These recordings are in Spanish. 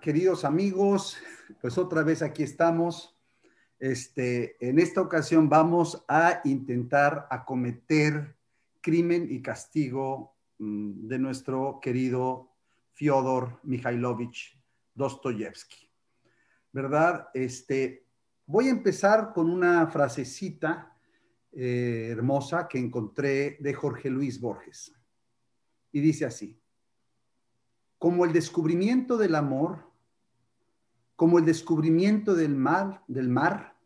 queridos amigos, pues otra vez aquí estamos. Este, en esta ocasión vamos a intentar acometer crimen y castigo mm, de nuestro querido Fyodor Mikhailovich Dostoyevsky. ¿Verdad? Este, voy a empezar con una frasecita eh, hermosa que encontré de Jorge Luis Borges. Y dice así, como el descubrimiento del amor, como el descubrimiento del mar, del mar,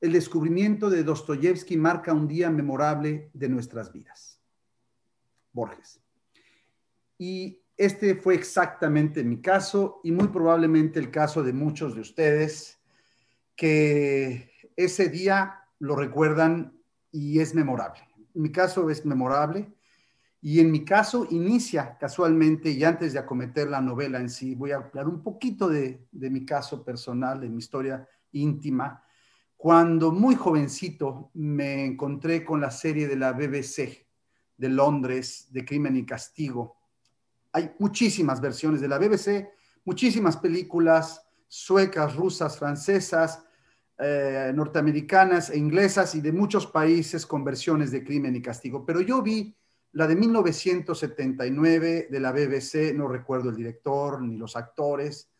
el descubrimiento de Dostoyevsky marca un día memorable de nuestras vidas. Borges. Y este fue exactamente mi caso y muy probablemente el caso de muchos de ustedes que ese día lo recuerdan y es memorable. Mi caso es memorable y en mi caso inicia casualmente y antes de acometer la novela en sí, voy a hablar un poquito de, mi caso personal, de mi historia íntima. Cuando muy jovencito me encontré con la serie de la BBC de Londres de Crimen y Castigo. Hay muchísimas versiones de la BBC, muchísimas películas suecas, rusas, francesas, eh, norteamericanas e inglesas y de muchos países con versiones de Crimen y Castigo. Pero yo vi la de 1979 de la BBC, no recuerdo el director ni los actores,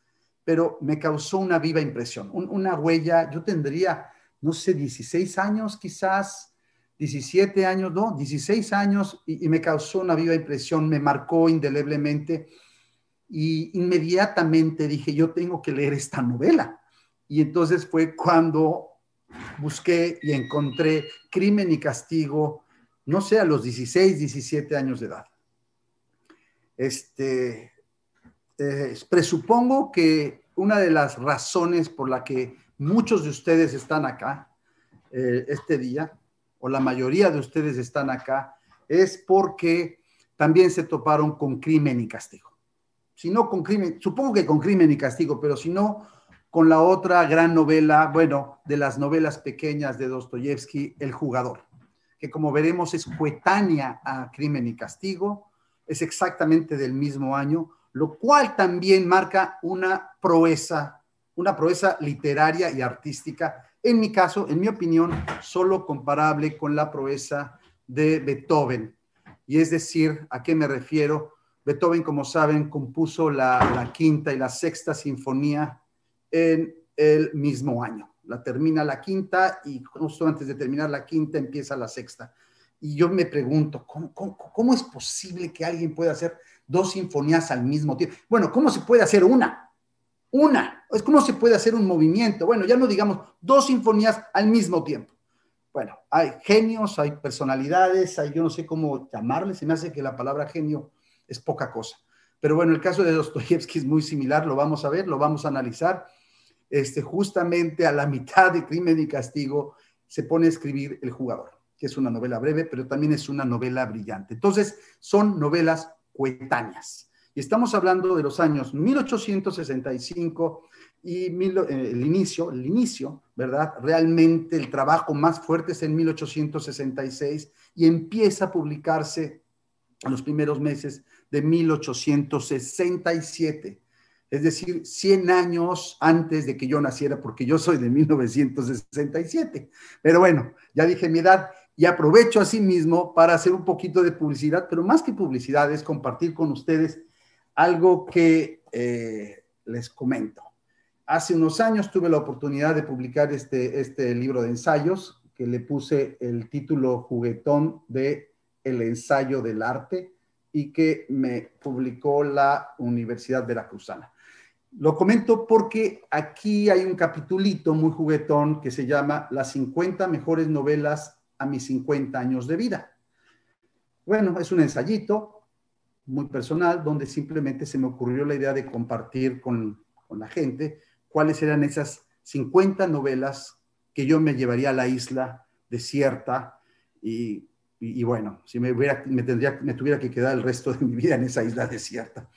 pero me causó una viva impresión, una huella. Yo tendría, no sé, 16 años quizás, 17 años, no, 16 años, y me causó una viva impresión, me marcó indeleblemente. Y inmediatamente dije, yo tengo que leer esta novela. Y entonces fue cuando busqué y encontré Crimen y Castigo no sé, a los 16, 17 años de edad. Este, eh, presupongo que una de las razones por la que muchos de ustedes están acá eh, este día, o la mayoría de ustedes están acá, es porque también se toparon con crimen y castigo. Si no con crimen, supongo que con crimen y castigo, pero si no, con la otra gran novela, bueno, de las novelas pequeñas de Dostoyevsky, El jugador que como veremos es coetánea a Crimen y Castigo, es exactamente del mismo año, lo cual también marca una proeza, una proeza literaria y artística, en mi caso, en mi opinión, solo comparable con la proeza de Beethoven. Y es decir, ¿a qué me refiero? Beethoven, como saben, compuso la, la quinta y la sexta sinfonía en el mismo año la termina la quinta y justo antes de terminar la quinta empieza la sexta. Y yo me pregunto, ¿cómo, cómo, es posible que alguien pueda hacer dos sinfonías al mismo tiempo? Bueno, ¿cómo se puede hacer una? Una. Es cómo se puede hacer un movimiento. Bueno, ya no digamos dos sinfonías al mismo tiempo. Bueno, hay genios, hay personalidades, hay, yo no sé cómo llamarles, se me hace que la palabra genio es poca cosa. Pero bueno, el caso de Dostoyevsky es muy similar, lo vamos a ver, lo vamos a analizar este, justamente a la mitad de Crimen y Castigo, se pone a escribir El Jugador, que es una novela breve, pero también es una novela brillante. Entonces, son novelas coetáneas. Y estamos hablando de los años 1865 y eh, el inicio, el inicio, ¿verdad? Realmente el trabajo más fuerte es en 1866 y empieza a publicarse en los primeros meses de 1867 es decir, 100 años antes de que yo naciera, porque yo soy de 1967. Pero bueno, ya dije mi edad y aprovecho mismo para hacer un poquito de publicidad, pero más que publicidad es compartir con ustedes algo que eh, les comento. Hace unos años tuve la oportunidad de publicar este, este libro de ensayos que le puse el título juguetón de El ensayo del arte y que me publicó la Universidad Veracruzana. Lo comento porque aquí hay un capitulito muy juguetón que se llama Las 50 mejores novelas a mis 50 años de vida. Bueno, es un ensayito muy personal donde simplemente se me ocurrió la idea de compartir con, la gente cuáles eran esas 50 novelas que yo me llevaría a la isla desierta y, bueno, si me, hubiera, me, tendría, me tuviera que quedar el resto de mi vida en esa isla desierta.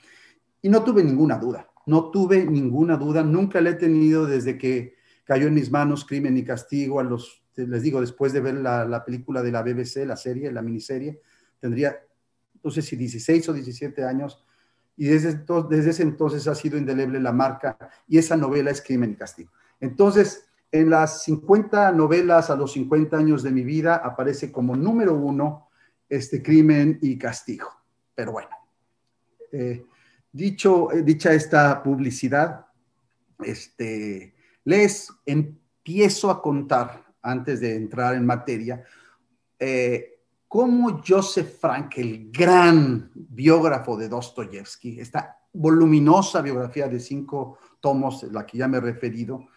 Y no tuve ninguna duda no tuve ninguna duda, nunca la he tenido desde que cayó en mis manos Crimen y Castigo, a los, les digo, después de ver la, película de la BBC, la serie, la miniserie, tendría, no sé si 16 o 17 años, y desde, ese entonces ha sido indeleble la marca, y esa novela es Crimen y Castigo. Entonces, en las 50 novelas a los 50 años de mi vida aparece como número uno este crimen y castigo. Pero bueno, eh, Dicho, eh, dicha esta publicidad, este, les empiezo a contar, antes de entrar en materia, eh, cómo Joseph Frank, el gran biógrafo de Dostoyevsky, esta voluminosa biografía de cinco tomos, la que ya me he referido,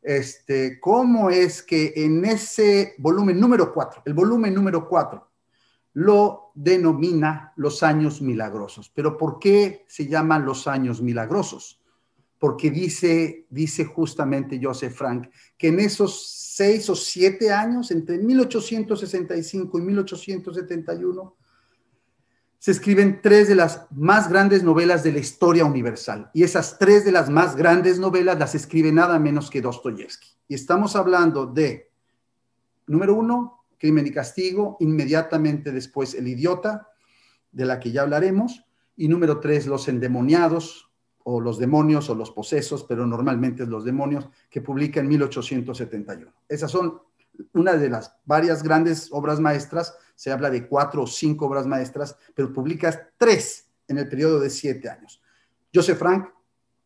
este, cómo es que en ese volumen número cuatro, el volumen número cuatro, lo denomina los años milagrosos. Pero ¿por qué se llaman los años milagrosos? Porque dice, dice justamente Joseph Frank que en esos seis o siete años, entre 1865 y 1871, se escriben tres de las más grandes novelas de la historia universal. Y esas tres de las más grandes novelas las escribe nada menos que Dostoyevsky. Y estamos hablando de, número uno, Crimen y Castigo, inmediatamente después El Idiota, de la que ya hablaremos, y número tres, Los Endemoniados, o Los Demonios, o Los Posesos, pero normalmente es Los Demonios, que publica en 1871. Esas son una de las varias grandes obras maestras, se habla de cuatro o cinco obras maestras, pero publica tres en el periodo de siete años. Joseph Frank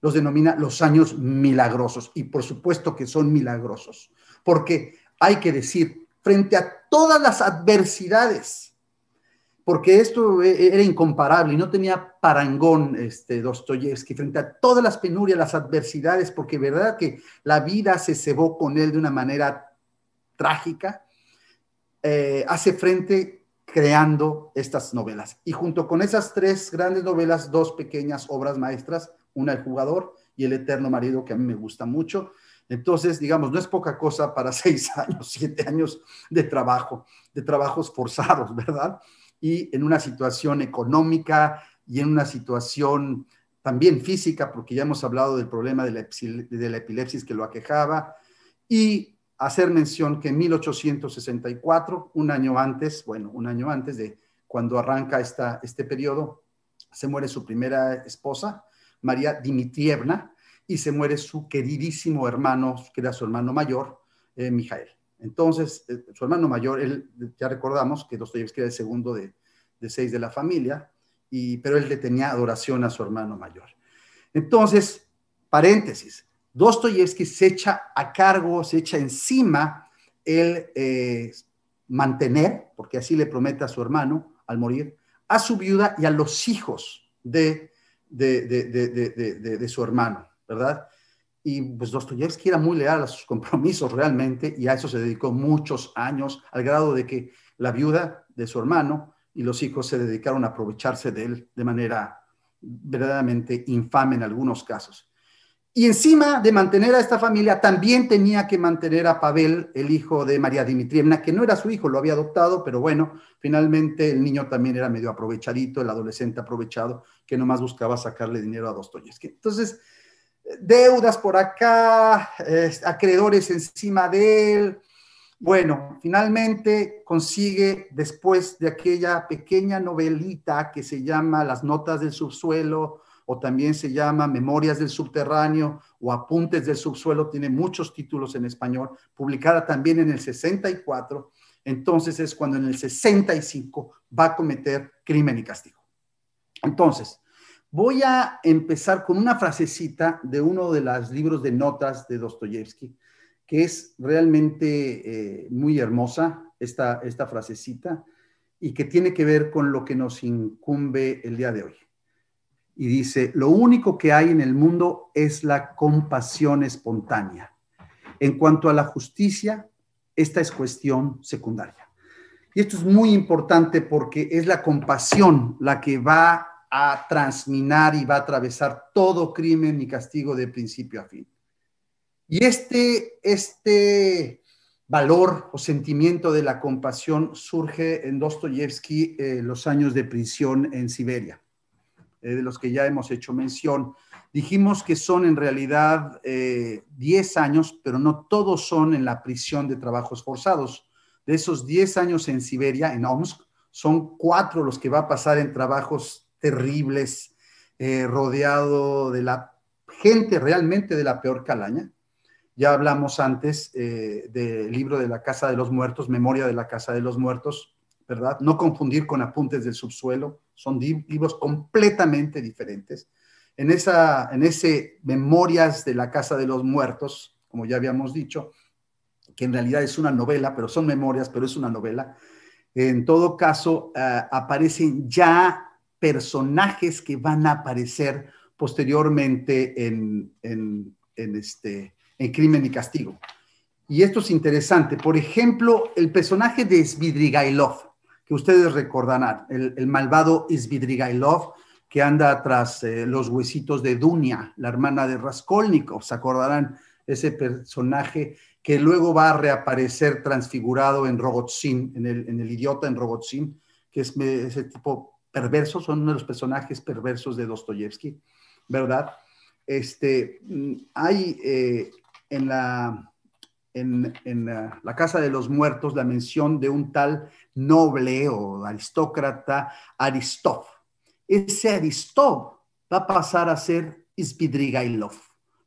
los denomina los años milagrosos, y por supuesto que son milagrosos, porque hay que decir frente a todas las adversidades, porque esto e-, era incomparable y no tenía parangón este Dostoyevsky frente a todas las penurias, las adversidades, porque verdad que la vida se cebó con él de una manera trágica, eh, hace frente creando estas novelas. Y junto con esas tres grandes novelas, dos pequeñas obras maestras, una El jugador y El eterno marido, que a mí me gusta mucho, entonces, digamos, no es poca cosa para seis años, siete años de trabajo, de trabajos forzados, ¿verdad? Y en una situación económica y en una situación también física, porque ya hemos hablado del problema de la, epilepsis que lo aquejaba, y hacer mención que en 1864, un año antes, bueno, un año antes de cuando arranca este periodo, se muere su primera esposa, María Dimitrievna, y se muere su queridísimo hermano, que era su hermano mayor, eh, Mijael. Entonces, eh, su hermano mayor, él, ya recordamos que Dostoyevsky era el segundo de, de seis de la familia, y, pero él le tenía adoración a su hermano mayor. Entonces, paréntesis, Dostoyevsky se echa a cargo, se echa encima el eh, mantener, porque así le promete a su hermano al morir, a su viuda y a los hijos de, de su hermano. ¿verdad? Y pues Dostoyevsky era muy leal a sus compromisos realmente y a eso se dedicó muchos años, al grado de que la viuda de su hermano y los hijos se dedicaron a aprovecharse de él de manera verdaderamente infame en algunos casos. Y encima de mantener a esta familia, también tenía que mantener a Pavel, el hijo de María Dimitrievna, que no era su hijo, lo había adoptado, pero bueno, finalmente el niño también era medio aprovechadito, el adolescente aprovechado, que nomás buscaba sacarle dinero a Dostoyevsky. Entonces, deudas por acá, acreedores encima de él. Bueno, finalmente consigue, después de aquella pequeña novelita que se llama Las Notas del Subsuelo, o también se llama Memorias del Subterráneo o Apuntes del Subsuelo, tiene muchos títulos en español, publicada también en el 64, entonces es cuando en el 65 va a cometer crimen y castigo. Entonces, Voy a empezar con una frasecita de uno de los libros de notas de Dostoyevsky, que es realmente eh, muy hermosa, esta, esta frasecita, y que tiene que ver con lo que nos incumbe el día de hoy. Y dice, lo único que hay en el mundo es la compasión espontánea. En cuanto a la justicia, esta es cuestión secundaria. Y esto es muy importante porque es la compasión la que va a transminar y va a atravesar todo crimen y castigo de principio a fin. Y este, este valor o sentimiento de la compasión surge en Dostoyevsky eh, los años de prisión en Siberia, eh, de los que ya hemos hecho mención. Dijimos que son en realidad 10 eh, años, pero no todos son en la prisión de trabajos forzados. De esos 10 años en Siberia, en Omsk, son cuatro los que va a pasar en trabajos terribles, eh, rodeado de la gente realmente de la peor calaña. Ya hablamos antes eh, del libro de la Casa de los Muertos, Memoria de la Casa de los Muertos, ¿verdad? No confundir con Apuntes del Subsuelo, son libros completamente diferentes. En, esa, en ese Memorias de la Casa de los Muertos, como ya habíamos dicho, que en realidad es una novela, pero son memorias, pero es una novela, en todo caso eh, aparecen ya personajes que van a aparecer posteriormente en, este, en Crimen y Castigo. Y esto es interesante. Por ejemplo, el personaje de Svidrigailov, que ustedes recordarán, el, malvado Svidrigailov, que anda tras eh, los huesitos de Dunia, la hermana de Raskolnikov, se acordarán ese personaje que luego va a reaparecer transfigurado en Rogozin, en el, en el idiota en Rogozin, que es ese tipo perversos, son uno de los personajes perversos de Dostoyevsky, ¿verdad? Este, mm, hay eh, en, la, en, la, Casa de los Muertos la mención de un tal noble o aristócrata Aristóf. Ese Aristóf va a pasar a ser Spidrigailov,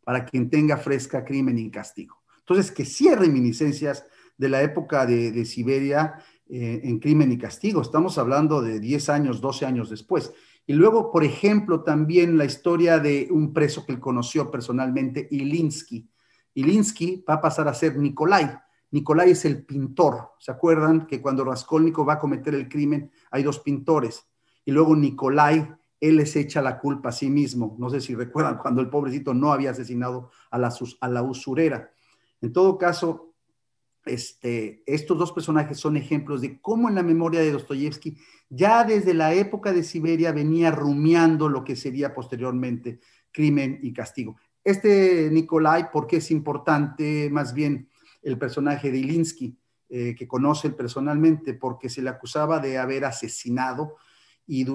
para quien tenga fresca crimen y castigo. Entonces, que sí reminiscencias de la época de Siberia eh, en crimen y castigo. Estamos hablando de 10 años, 12 años después. Y luego, por ejemplo, también la historia de un preso que él conoció personalmente, Ilinsky. Ilinsky va a pasar a ser Nikolai. Nikolai es el pintor. ¿Se acuerdan que cuando Raskolnikov va a cometer el crimen hay dos pintores? Y luego Nikolai, él les echa la culpa a sí mismo. No sé si recuerdan cuando el pobrecito no había asesinado a la, a la usurera. En todo caso, este, estos dos personajes son ejemplos de cómo en la memoria de Dostoyevsky ya desde la época de Siberia venía rumiando lo que sería posteriormente crimen y castigo. Este Nikolai, porque es importante más bien el personaje de Ilinsky, eh, que conoce él personalmente? Porque se le acusaba de haber asesinado y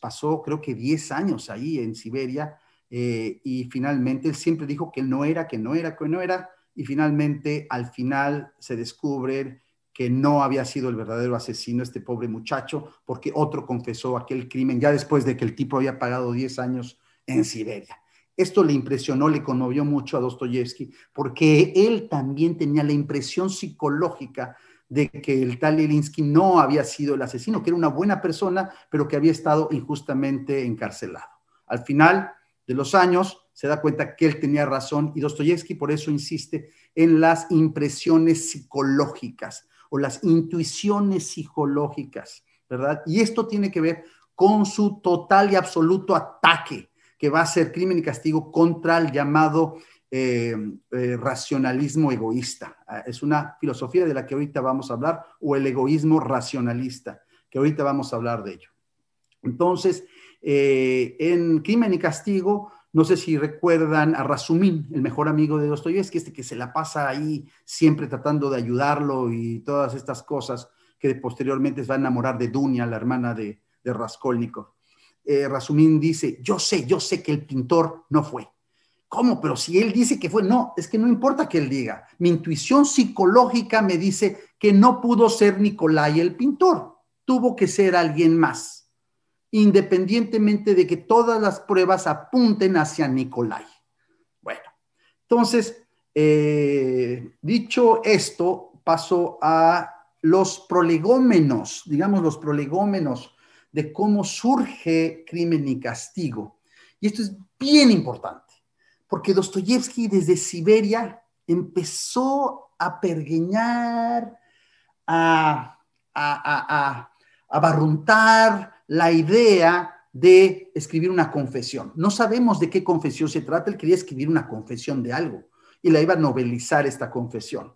pasó creo que 10 años ahí en Siberia eh, y finalmente él siempre dijo que no era, que no era, que no era y finalmente al final se descubre que no había sido el verdadero asesino este pobre muchacho porque otro confesó aquel crimen ya después de que el tipo había pagado 10 años en Siberia. Esto le impresionó, le conmovió mucho a Dostoyevsky, porque él también tenía la impresión psicológica de que el tal Elinsky no había sido el asesino, que era una buena persona, pero que había estado injustamente encarcelado. Al final de los años, se da cuenta que él tenía razón y Dostoyevsky por eso insiste en las impresiones psicológicas o las intuiciones psicológicas, ¿verdad? Y esto tiene que ver con su total y absoluto ataque que va a ser crimen y castigo contra el llamado eh, eh, racionalismo egoísta. Ah, es una filosofía de la que ahorita vamos a hablar, o el egoísmo racionalista, que ahorita vamos a hablar de ello. Entonces, eh, en crimen y castigo, no sé si recuerdan a Rasumín, el mejor amigo de Dostoyevsky, este que se la pasa ahí siempre tratando de ayudarlo y todas estas cosas que posteriormente se va a enamorar de Dunia, la hermana de, de Raskolnikov. Eh, Rasumín dice, yo sé, yo sé que el pintor no fue. ¿Cómo? Pero si él dice que fue, no, es que no importa que él diga. Mi intuición psicológica me dice que no pudo ser Nicolai el pintor, tuvo que ser alguien más independientemente de que todas las pruebas apunten hacia Nikolai. Bueno, entonces, eh, dicho esto, paso a los prolegómenos, digamos los prolegómenos de cómo surge crimen y castigo. Y esto es bien importante, porque Dostoyevsky desde Siberia empezó a pergueñar, a, a, a, a la idea de escribir una confesión. No sabemos de qué confesión se trata, él quería escribir una confesión de algo y la iba a novelizar esta confesión.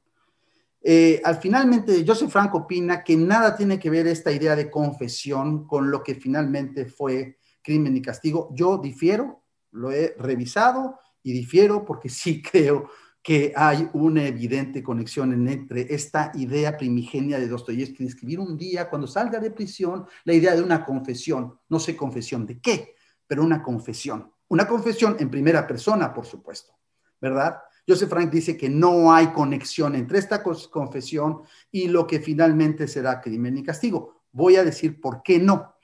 Eh, al finalmente, Joseph Franco opina que nada tiene que ver esta idea de confesión con lo que finalmente fue crimen y castigo. Yo difiero, lo he revisado y difiero porque sí creo que hay una evidente conexión entre esta idea primigenia de Dostoyevsky de escribir un día, cuando salga de prisión, la idea de una confesión, no sé confesión de qué, pero una confesión. Una confesión en primera persona, por supuesto, ¿verdad? Joseph Frank dice que no hay conexión entre esta confesión y lo que finalmente será crimen y castigo. Voy a decir por qué no.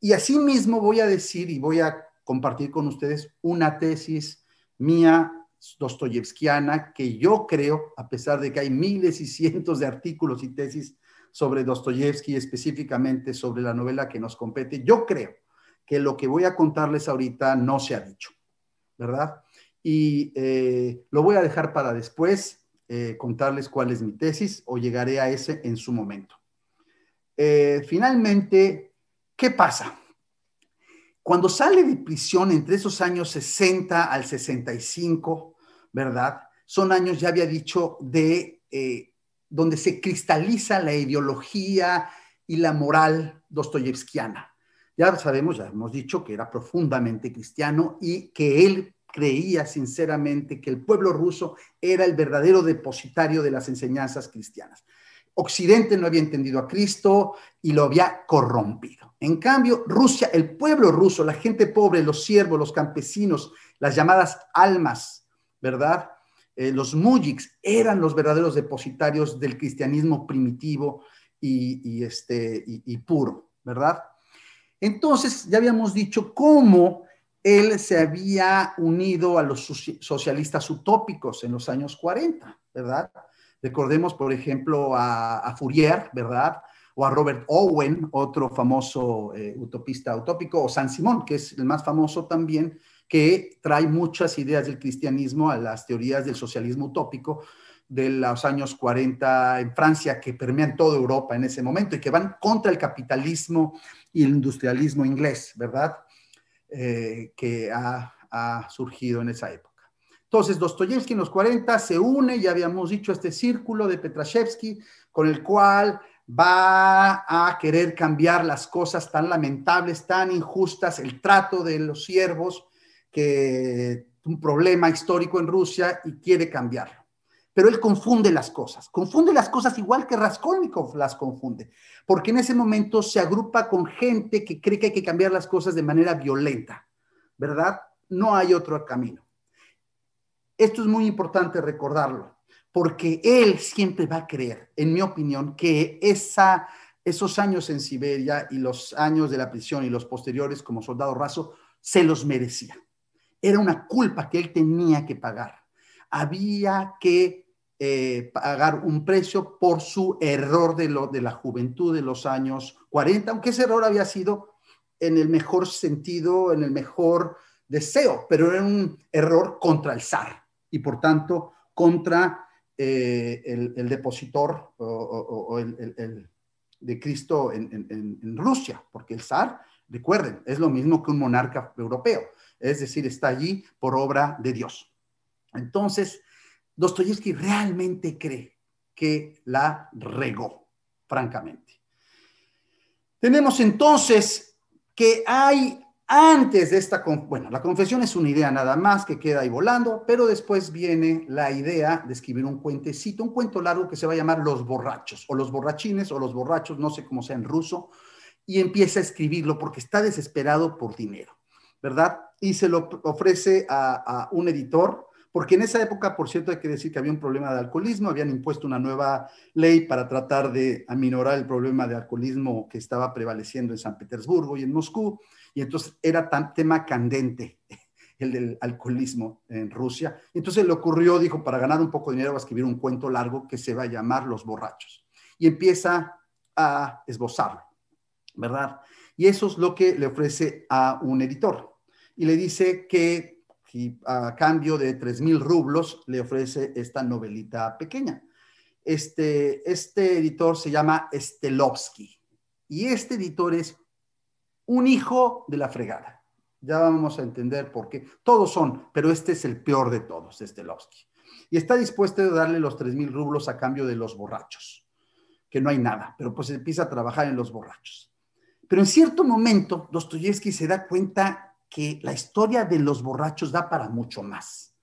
Y asimismo voy a decir y voy a compartir con ustedes una tesis mía dostoyevskiana que yo creo, a pesar de que hay miles y cientos de artículos y tesis sobre Dostoyevsky, específicamente sobre la novela que nos compete, yo creo que lo que voy a contarles ahorita no se ha dicho, ¿verdad? Y eh, lo voy a dejar para después, eh, contarles cuál es mi tesis o llegaré a ese en su momento. Eh, finalmente, ¿qué pasa? Cuando sale de prisión entre esos años 60 al 65, ¿verdad? Son años, ya había dicho, de eh, donde se cristaliza la ideología y la moral dostoyevskiana. Ya sabemos, ya hemos dicho que era profundamente cristiano y que él creía sinceramente que el pueblo ruso era el verdadero depositario de las enseñanzas cristianas. Occidente no había entendido a Cristo y lo había corrompido. En cambio, Rusia, el pueblo ruso, la gente pobre, los siervos, los campesinos, las llamadas almas, ¿verdad? Eh, los mujiks eran los verdaderos depositarios del cristianismo primitivo y, este, y, y puro, ¿verdad? Entonces, ya habíamos dicho cómo él se había unido a los socialistas utópicos en los años 40, ¿verdad? Recordemos, por ejemplo, a, Fourier, ¿verdad? O a Robert Owen, otro famoso eh, utopista utópico, o San Simón, que es el más famoso también, que trae muchas ideas del cristianismo a las teorías del socialismo utópico de los años 40 en Francia, que permean toda Europa en ese momento y que van contra el capitalismo y el industrialismo inglés, ¿verdad? Eh, que ha surgido en esa época. Entonces, Dostoyevsky en los 40 se une, ya habíamos dicho, a este círculo de Petrashevsky, con el cual va a querer cambiar las cosas tan lamentables, tan injustas, el trato de los siervos, que un problema histórico en Rusia y quiere cambiarlo. Pero él confunde las cosas, confunde las cosas igual que Raskolnikov las confunde, porque en ese momento se agrupa con gente que cree que hay que cambiar las cosas de manera violenta, ¿verdad? No hay otro camino. Esto es muy importante recordarlo, porque él siempre va a creer, en mi opinión, que esos años en Siberia y los años de la prisión y los posteriores como soldado raso se los merecía. Era una culpa que él tenía que pagar. Había que eh, pagar un precio por su error de, de la juventud de los años 40, aunque ese error había sido en el mejor sentido, en el mejor deseo, pero era un error contra el zar y por tanto contra eh, el, depositor o, de Cristo en, en, Rusia, porque el zar, recuerden, es lo mismo que un monarca europeo, es decir, está allí por obra de Dios. Entonces, Dostoyevsky realmente cree que la regó, francamente. Tenemos entonces que hay antes de esta, bueno, la confesión es una idea nada más que queda ahí volando, pero después viene la idea de escribir un cuentecito, un cuento largo que se va a llamar Los borrachos, o los borrachines, o los borrachos, no sé cómo sea en ruso, y empieza a escribirlo porque está desesperado por dinero, ¿verdad? Y se lo ofrece a, un editor, porque en esa época, por cierto, hay que decir que había un problema de alcoholismo, habían impuesto una nueva ley para tratar de aminorar el problema de alcoholismo que estaba prevaleciendo en San Petersburgo y en Moscú y entonces era tan tema candente el del alcoholismo en Rusia. Entonces le ocurrió, dijo, para ganar un poco de dinero va a escribir un cuento largo que se va a llamar Los borrachos. Y empieza a esbozarlo, ¿verdad? Y eso es lo que le ofrece a un editor. Y le dice que a cambio de mil rublos le ofrece esta novelita pequeña. Este, este editor se llama Stelovsky. Y este editor es un hijo de la fregada. Ya vamos a entender por qué. Todos son, pero este es el peor de todos, este Lovsky. Y está dispuesto a darle los tres mil rublos a cambio de los borrachos, que no hay nada, pero pues empieza a trabajar en los borrachos. Pero en cierto momento, Dostoyevsky se da cuenta que la historia de los borrachos da para mucho más.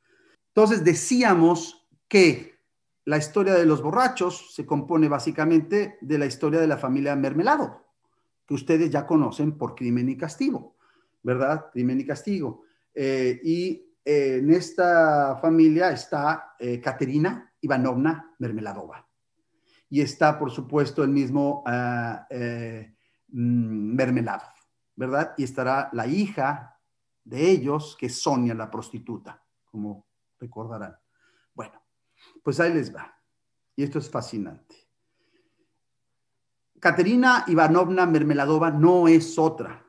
Entonces decíamos que la historia de los borrachos se compone básicamente de la historia de la familia Mermelado, que ustedes ya conocen por crimen y castigo, ¿verdad? Crimen y castigo. Eh, y eh, en esta familia está eh, Caterina Ivanovna Mermeladova. Y está, por supuesto, el mismo ah, mm, Mermelado, ¿verdad? Y estará la hija de ellos, que es Sonia la prostituta, como recordarán. Bueno, pues ahí les va. Y esto es fascinante. Caterina Ivanovna Mermeladova no es otra,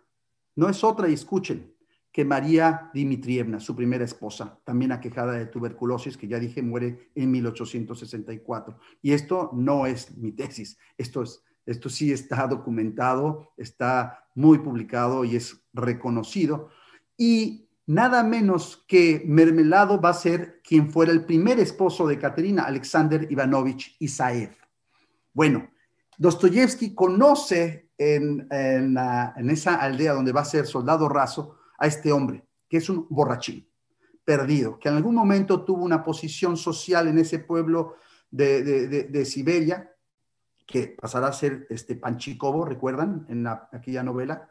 no es otra, y escuchen, que María Dimitrievna, su primera esposa, también aquejada de tuberculosis, que ya dije muere en 1864. Y esto no es mi tesis, esto, es, esto sí está documentado, está muy publicado y es reconocido. Y nada menos que Mermelado va a ser quien fuera el primer esposo de Caterina, Alexander Ivanovich Isaev. Bueno, Dostoyevsky conoce en, esa aldea donde va a ser soldado raso a este hombre, que es un borrachín, perdido, que en algún momento tuvo una posición social en ese pueblo de, de, Siberia, que pasará a ser este Panchicobo, ¿recuerdan? En aquella novela.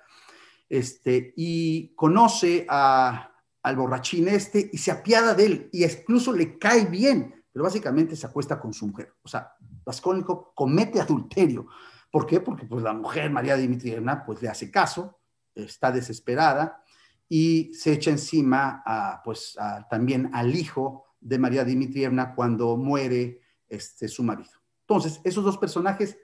Este, y conoce a, al borrachín este y se apiada de él y incluso le cae bien, pero básicamente se acuesta con su mujer. O sea, Raskolnikov comete adulterio. ¿Por qué? Porque pues, la mujer, María Dimitrievna, pues le hace caso, está desesperada y se echa encima pues, también al hijo de María Dimitrievna cuando muere este, su marido. Entonces, esos dos personajes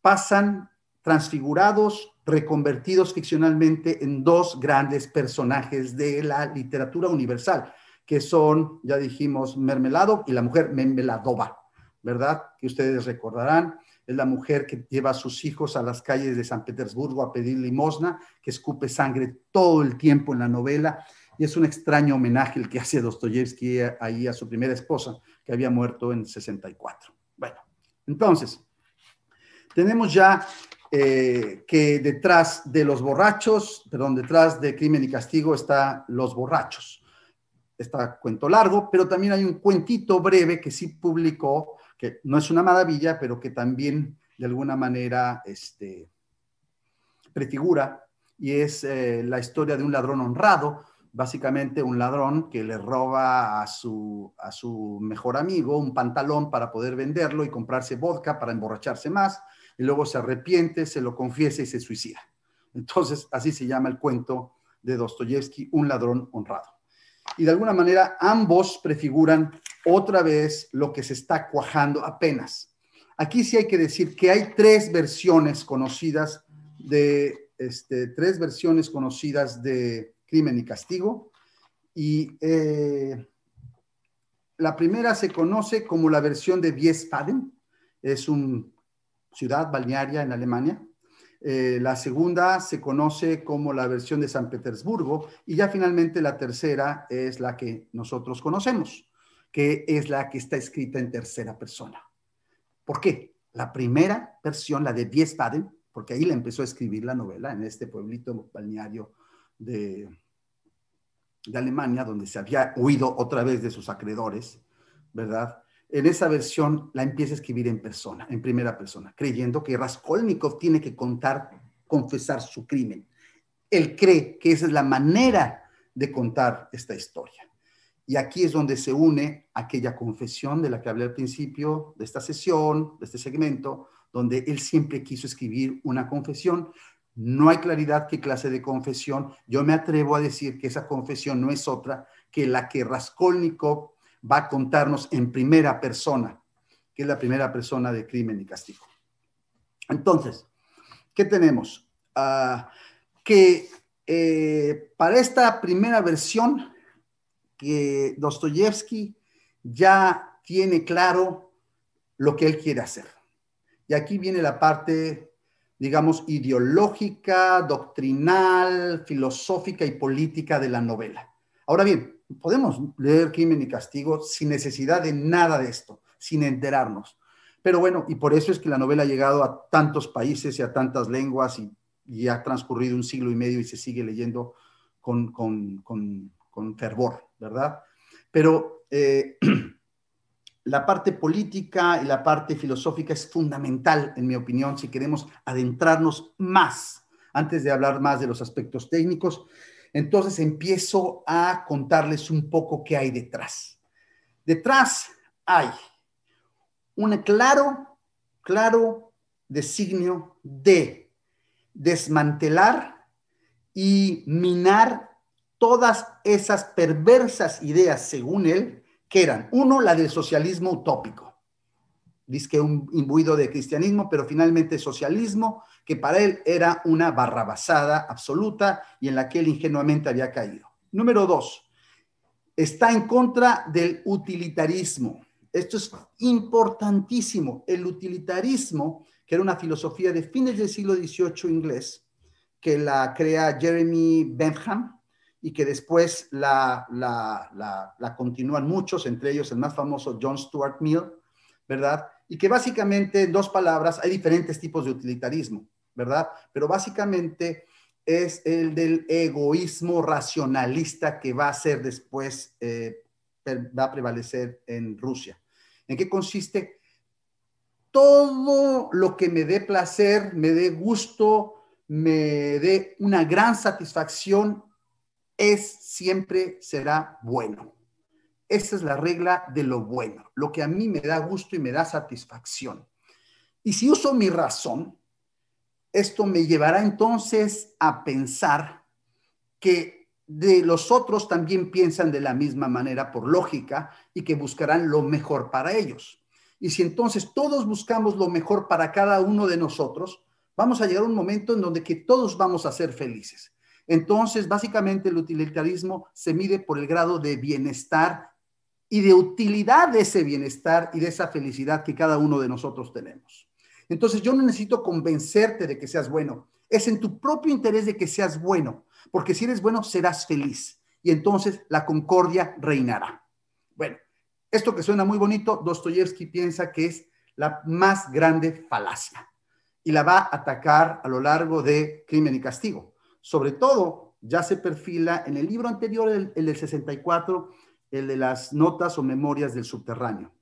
pasan transfigurados, reconvertidos ficcionalmente en dos grandes personajes de la literatura universal, que son, ya dijimos, Mermelado y la mujer Mermeladova. ¿verdad? Que ustedes recordarán. Es la mujer que lleva a sus hijos a las calles de San Petersburgo a pedir limosna, que escupe sangre todo el tiempo en la novela. Y es un extraño homenaje el que hace Dostoyevsky ahí a su primera esposa, que había muerto en 64. Bueno, entonces, tenemos ya eh, que detrás de los borrachos, perdón, detrás de crimen y castigo está los borrachos. Está cuento largo, pero también hay un cuentito breve que sí publicó que no es una maravilla, pero que también de alguna manera este, prefigura, y es eh, la historia de un ladrón honrado, básicamente un ladrón que le roba a su, a su mejor amigo un pantalón para poder venderlo y comprarse vodka para emborracharse más, y luego se arrepiente, se lo confiesa y se suicida. Entonces, así se llama el cuento de Dostoyevsky, Un ladrón honrado. Y de alguna manera ambos prefiguran otra vez lo que se está cuajando apenas. Aquí sí hay que decir que hay tres versiones conocidas de, este, tres versiones conocidas de crimen y castigo. Y eh, la primera se conoce como la versión de Wiesbaden, es una ciudad balnearia en Alemania. Eh, la segunda se conoce como la versión de San Petersburgo y ya finalmente la tercera es la que nosotros conocemos que es la que está escrita en tercera persona. ¿Por qué? La primera versión, la de Wiesbaden, porque ahí la empezó a escribir la novela, en este pueblito balneario de, de Alemania, donde se había huido otra vez de sus acreedores, ¿verdad? En esa versión la empieza a escribir en persona, en primera persona, creyendo que Raskolnikov tiene que contar, confesar su crimen. Él cree que esa es la manera de contar esta historia. Y aquí es donde se une aquella confesión de la que hablé al principio de esta sesión, de este segmento, donde él siempre quiso escribir una confesión. No hay claridad qué clase de confesión. Yo me atrevo a decir que esa confesión no es otra que la que Raskolnikov va a contarnos en primera persona, que es la primera persona de crimen y castigo. Entonces, ¿qué tenemos? Ah, que eh, para esta primera versión que eh, Dostoyevsky ya tiene claro lo que él quiere hacer. Y aquí viene la parte, digamos, ideológica, doctrinal, filosófica y política de la novela. Ahora bien, podemos leer Crimen y Castigo sin necesidad de nada de esto, sin enterarnos. Pero bueno, y por eso es que la novela ha llegado a tantos países y a tantas lenguas y, ha transcurrido un siglo y medio y se sigue leyendo con, con, con, con fervor, ¿verdad? Pero eh, la parte política y la parte filosófica es fundamental, en mi opinión, si queremos adentrarnos más, antes de hablar más de los aspectos técnicos. Entonces empiezo a contarles un poco qué hay detrás. Detrás hay un claro, claro designio de desmantelar y minar todas esas perversas ideas, según él, que eran, uno, la del socialismo utópico, dice que un imbuido de cristianismo, pero finalmente socialismo, que para él era una barrabasada absoluta y en la que él ingenuamente había caído. Número dos, está en contra del utilitarismo. Esto es importantísimo. El utilitarismo, que era una filosofía de fines del siglo XVIII inglés, que la crea Jeremy Benham, y que después la, continúan muchos, entre ellos el más famoso John Stuart Mill, ¿verdad? Y que básicamente, en dos palabras, hay diferentes tipos de utilitarismo, ¿verdad? Pero básicamente es el del egoísmo racionalista que va a ser después, eh, va a prevalecer en Rusia. ¿En qué consiste? Todo lo que me dé placer, me dé gusto, me dé una gran satisfacción, es siempre será bueno. Esa es la regla de lo bueno, lo que a mí me da gusto y me da satisfacción. Y si uso mi razón, esto me llevará entonces a pensar que de los otros también piensan de la misma manera por lógica y que buscarán lo mejor para ellos. Y si entonces todos buscamos lo mejor para cada uno de nosotros, vamos a llegar a un momento en donde que todos vamos a ser felices. Entonces, básicamente el utilitarismo se mide por el grado de bienestar y de utilidad de ese bienestar y de esa felicidad que cada uno de nosotros tenemos. Entonces, yo no necesito convencerte de que seas bueno. Es en tu propio interés de que seas bueno, porque si eres bueno, serás feliz. Y entonces la concordia reinará. Bueno, esto que suena muy bonito, Dostoyevsky piensa que es la más grande falacia y la va a atacar a lo largo de Crimen y Castigo sobre todo ya se perfila en el libro anterior, el, del 64, el de las notas o memorias del subterráneo.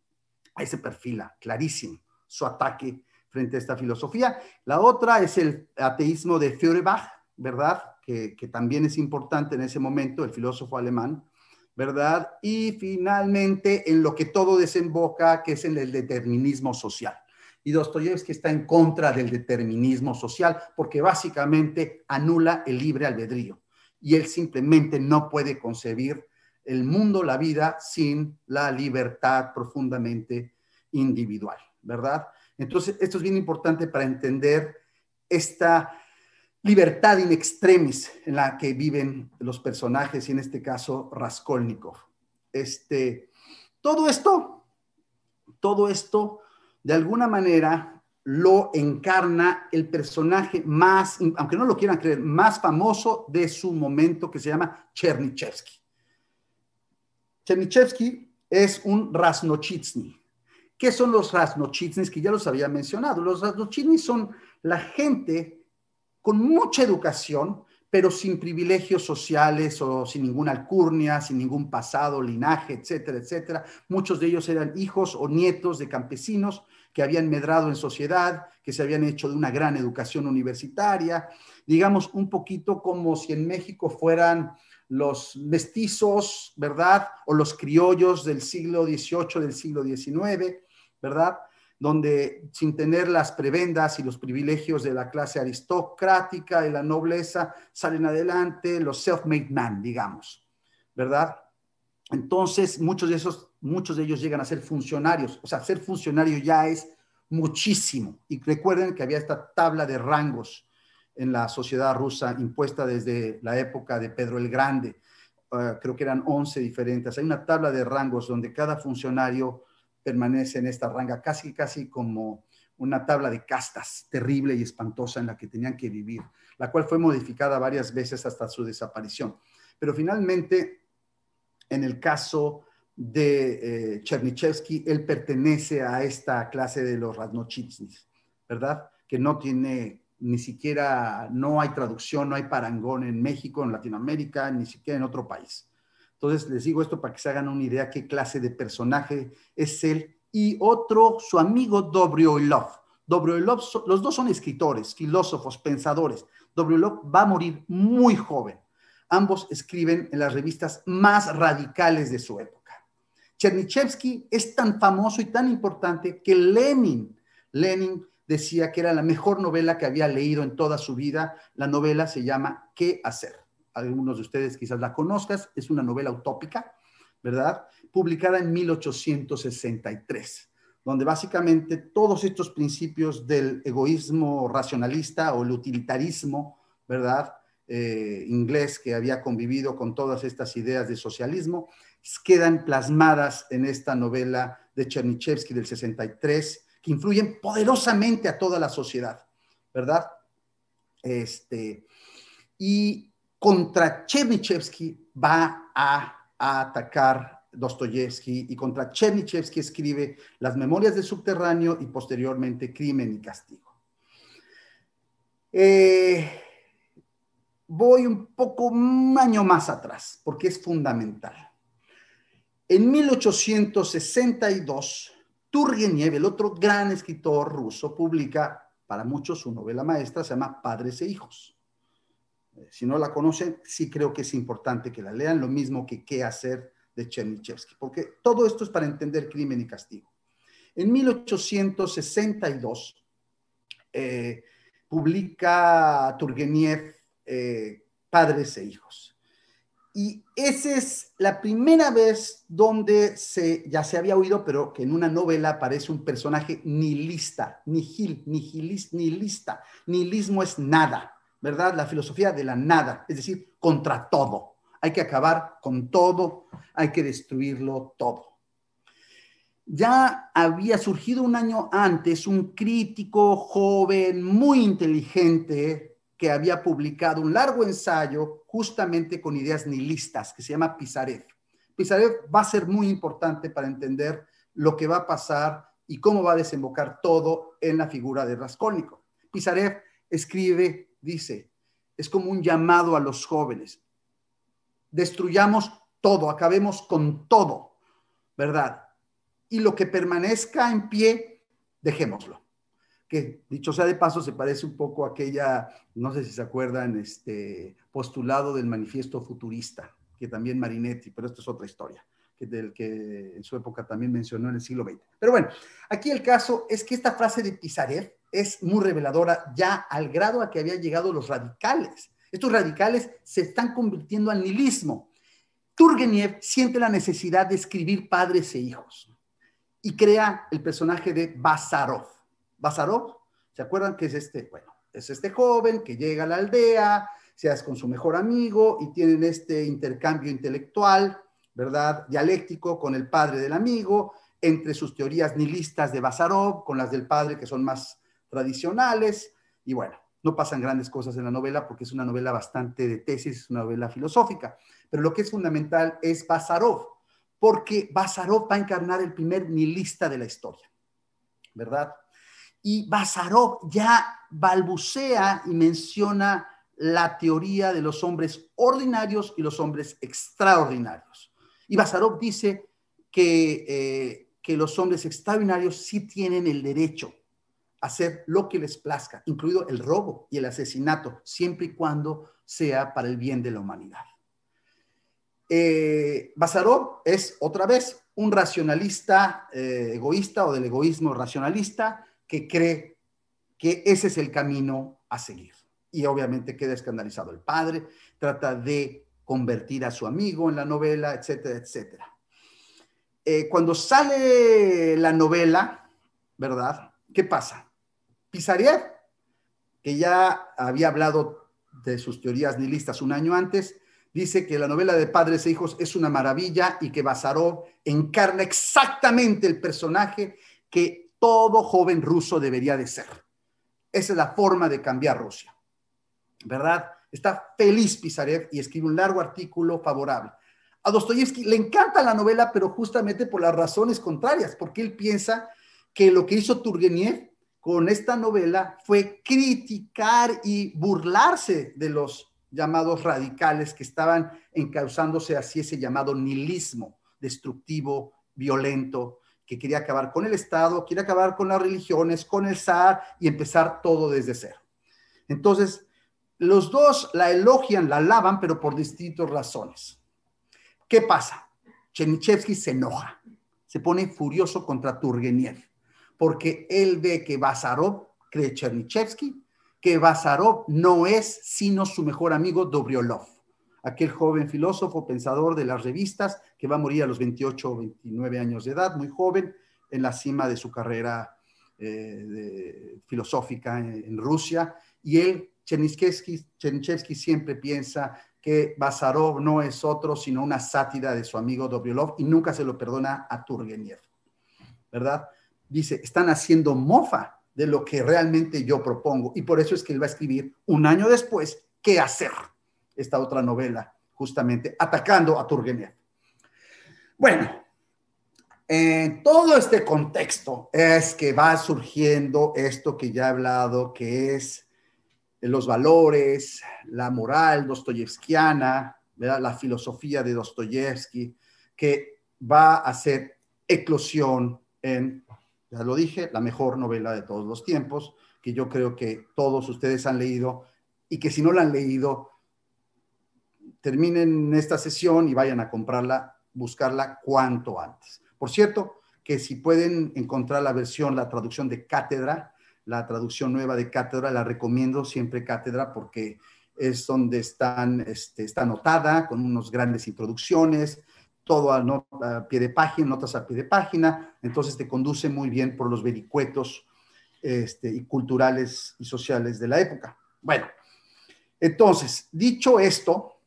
Ahí se perfila clarísimo su ataque frente a esta filosofía. La otra es el ateísmo de Feuerbach, ¿verdad? Que, que, también es importante en ese momento, el filósofo alemán, ¿verdad? Y finalmente en lo que todo desemboca, que es en el determinismo social. Y Dostoyevsky está en contra del determinismo social porque básicamente anula el libre albedrío y él simplemente no puede concebir el mundo, la vida, sin la libertad profundamente individual, ¿verdad? Entonces, esto es bien importante para entender esta libertad in extremis en la que viven los personajes, y en este caso Raskolnikov. Este, todo esto, todo esto de alguna manera lo encarna el personaje más, aunque no lo quieran creer, más famoso de su momento, que se llama Chernichevsky. Chernichevsky es un rasnochitsny. ¿Qué son los rasnochitsnys? Que ya los había mencionado. Los rasnochitsnys son la gente con mucha educación, pero sin privilegios sociales o sin ninguna alcurnia, sin ningún pasado, linaje, etcétera, etcétera. Muchos de ellos eran hijos o nietos de campesinos que habían medrado en sociedad, que se habían hecho de una gran educación universitaria, digamos un poquito como si en México fueran los mestizos, ¿verdad? O los criollos del siglo XVIII, del siglo XIX, ¿verdad? donde sin tener las prebendas y los privilegios de la clase aristocrática, y la nobleza, salen adelante los self-made man, digamos, ¿verdad? Entonces, muchos de, esos, muchos de ellos llegan a ser funcionarios, o sea, ser funcionario ya es muchísimo. Y recuerden que había esta tabla de rangos en la sociedad rusa impuesta desde la época de Pedro el Grande, ah, creo que eran 11 diferentes. Hay una tabla de rangos donde cada funcionario permanece en esta ranga, casi, casi como una tabla de castas terrible y espantosa en la que tenían que vivir, la cual fue modificada varias veces hasta su desaparición. Pero finalmente, en el caso de eh, él pertenece a esta clase de los radnochitsnis, ¿verdad? Que no tiene ni siquiera, no hay traducción, no hay parangón en México, en Latinoamérica, ni siquiera en otro país. Entonces les digo esto para que se hagan una idea qué clase de personaje es él. Y otro, su amigo Dobryolov. Dobryolov, los dos son escritores, filósofos, pensadores. Dobryolov va a morir muy joven. Ambos escriben en las revistas más radicales de su época. Chernyshevsky es tan famoso y tan importante que Lenin, Lenin decía que era la mejor novela que había leído en toda su vida. La novela se llama ¿Qué hacer? algunos de ustedes quizás la conozcas, es una novela utópica, ¿verdad? Publicada en 1863, donde básicamente todos estos principios del egoísmo racionalista o el utilitarismo, ¿verdad? Eh, inglés que había convivido con todas estas ideas de socialismo, quedan plasmadas en esta novela de Chernichevsky del 63, que influyen poderosamente a toda la sociedad, ¿verdad? Este, y contra Chernyshevsky va a, atacar Dostoyevsky y contra Chernyshevsky escribe Las Memorias del Subterráneo y posteriormente Crimen y Castigo. Eh, voy un poco año más atrás porque es fundamental. En 1862, Turgenev, el otro gran escritor ruso, publica para muchos su novela maestra, se llama Padres e Hijos. Eh, si no la conocen, sí creo que es importante que la lean, lo mismo que qué hacer de Chernyshevsky, porque todo esto es para entender crimen y castigo. En 1862 eh, publica Turgeniev eh, Padres e Hijos. Y esa es la primera vez donde se, ya se había oído, pero que en una novela aparece un personaje nihilista, nihil, nihilista, nihilismo es nada. ¿verdad? La filosofía de la nada, es decir, contra todo. Hay que acabar con todo, hay que destruirlo todo. Ya había surgido un año antes un crítico joven muy inteligente que había publicado un largo ensayo justamente con ideas nihilistas que se llama Pizarev. Pizarev va a ser muy importante para entender lo que va a pasar y cómo va a desembocar todo en la figura de Raskolnikov. Pizarev escribe dice, es como un llamado a los jóvenes. Destruyamos todo, acabemos con todo, ¿verdad? Y lo que permanezca en pie, dejémoslo. Que dicho sea de paso, se parece un poco a aquella, no sé si se acuerdan, este postulado del manifiesto futurista, que también Marinetti, pero esto es otra historia, que del que en su época también mencionó en el siglo XX. Pero bueno, aquí el caso es que esta frase de Pizarev es muy reveladora ya al grado a que habían llegado los radicales. Estos radicales se están convirtiendo al nihilismo. Turgenev siente la necesidad de escribir padres e hijos y crea el personaje de Bazarov. Bazarov, ¿se acuerdan que es este? Bueno, es este joven que llega a la aldea, se hace con su mejor amigo y tienen este intercambio intelectual, ¿verdad? Dialéctico con el padre del amigo, entre sus teorías nihilistas de Bazarov, con las del padre que son más tradicionales y bueno, no pasan grandes cosas en la novela porque es una novela bastante de tesis, es una novela filosófica, pero lo que es fundamental es Bazarov, porque Bazarov va a encarnar el primer nihilista de la historia, ¿verdad? Y Bazarov ya balbucea y menciona la teoría de los hombres ordinarios y los hombres extraordinarios. Y Bazarov dice que, eh, que los hombres extraordinarios sí tienen el derecho hacer lo que les plazca, incluido el robo y el asesinato, siempre y cuando sea para el bien de la humanidad. Eh, es otra vez un racionalista eh, egoísta o del egoísmo racionalista que cree que ese es el camino a seguir. Y obviamente queda escandalizado el padre, trata de convertir a su amigo en la novela, etcétera, etcétera. Eh, cuando sale la novela, ¿verdad? ¿Qué pasa? Pisariev, que ya había hablado de sus teorías nihilistas un año antes, dice que la novela de Padres e Hijos es una maravilla y que Basarov encarna exactamente el personaje que todo joven ruso debería de ser. Esa es la forma de cambiar Rusia, ¿verdad? Está feliz Pisarev y escribe un largo artículo favorable. A Dostoyevsky le encanta la novela, pero justamente por las razones contrarias, porque él piensa que lo que hizo Turgeniev con esta novela fue criticar y burlarse de los llamados radicales que estaban encauzándose hacia ese llamado nihilismo destructivo, violento, que quería acabar con el Estado, quería acabar con las religiones, con el zar y empezar todo desde cero. Entonces, los dos la elogian, la alaban, pero por distintas razones. ¿Qué pasa? Chenichevsky se enoja, se pone furioso contra Turgeniev porque él ve que Basarov, cree Chernyshevsky, que Basarov no es sino su mejor amigo Dobriolov, aquel joven filósofo, pensador de las revistas, que va a morir a los 28 o 29 años de edad, muy joven, en la cima de su carrera eh, filosófica en, Rusia. Y él, Chernyshevsky, siempre piensa que Basarov no es otro sino una sátira de su amigo Dobriolov y nunca se lo perdona a Turgenev, ¿verdad? dice, están haciendo mofa de lo que realmente yo propongo. Y por eso es que él va a escribir un año después, ¿qué hacer? Esta otra novela, justamente atacando a Turgenev. Bueno, en eh, todo este contexto es que va surgiendo esto que ya he hablado, que es los valores, la moral dostoyevskiana, la filosofía de Dostoyevsky, que va a hacer eclosión en ya lo dije, la mejor novela de todos los tiempos, que yo creo que todos ustedes han leído y que si no la han leído, terminen esta sesión y vayan a comprarla, buscarla cuanto antes. Por cierto, que si pueden encontrar la versión, la traducción de Cátedra, la traducción nueva de Cátedra, la recomiendo siempre Cátedra porque es donde están, este, está anotada con unas grandes introducciones, todo a, pie de página, notas a pie de página, entonces te conduce muy bien por los vericuetos este, y culturales y sociales de la época. Bueno, entonces, dicho esto,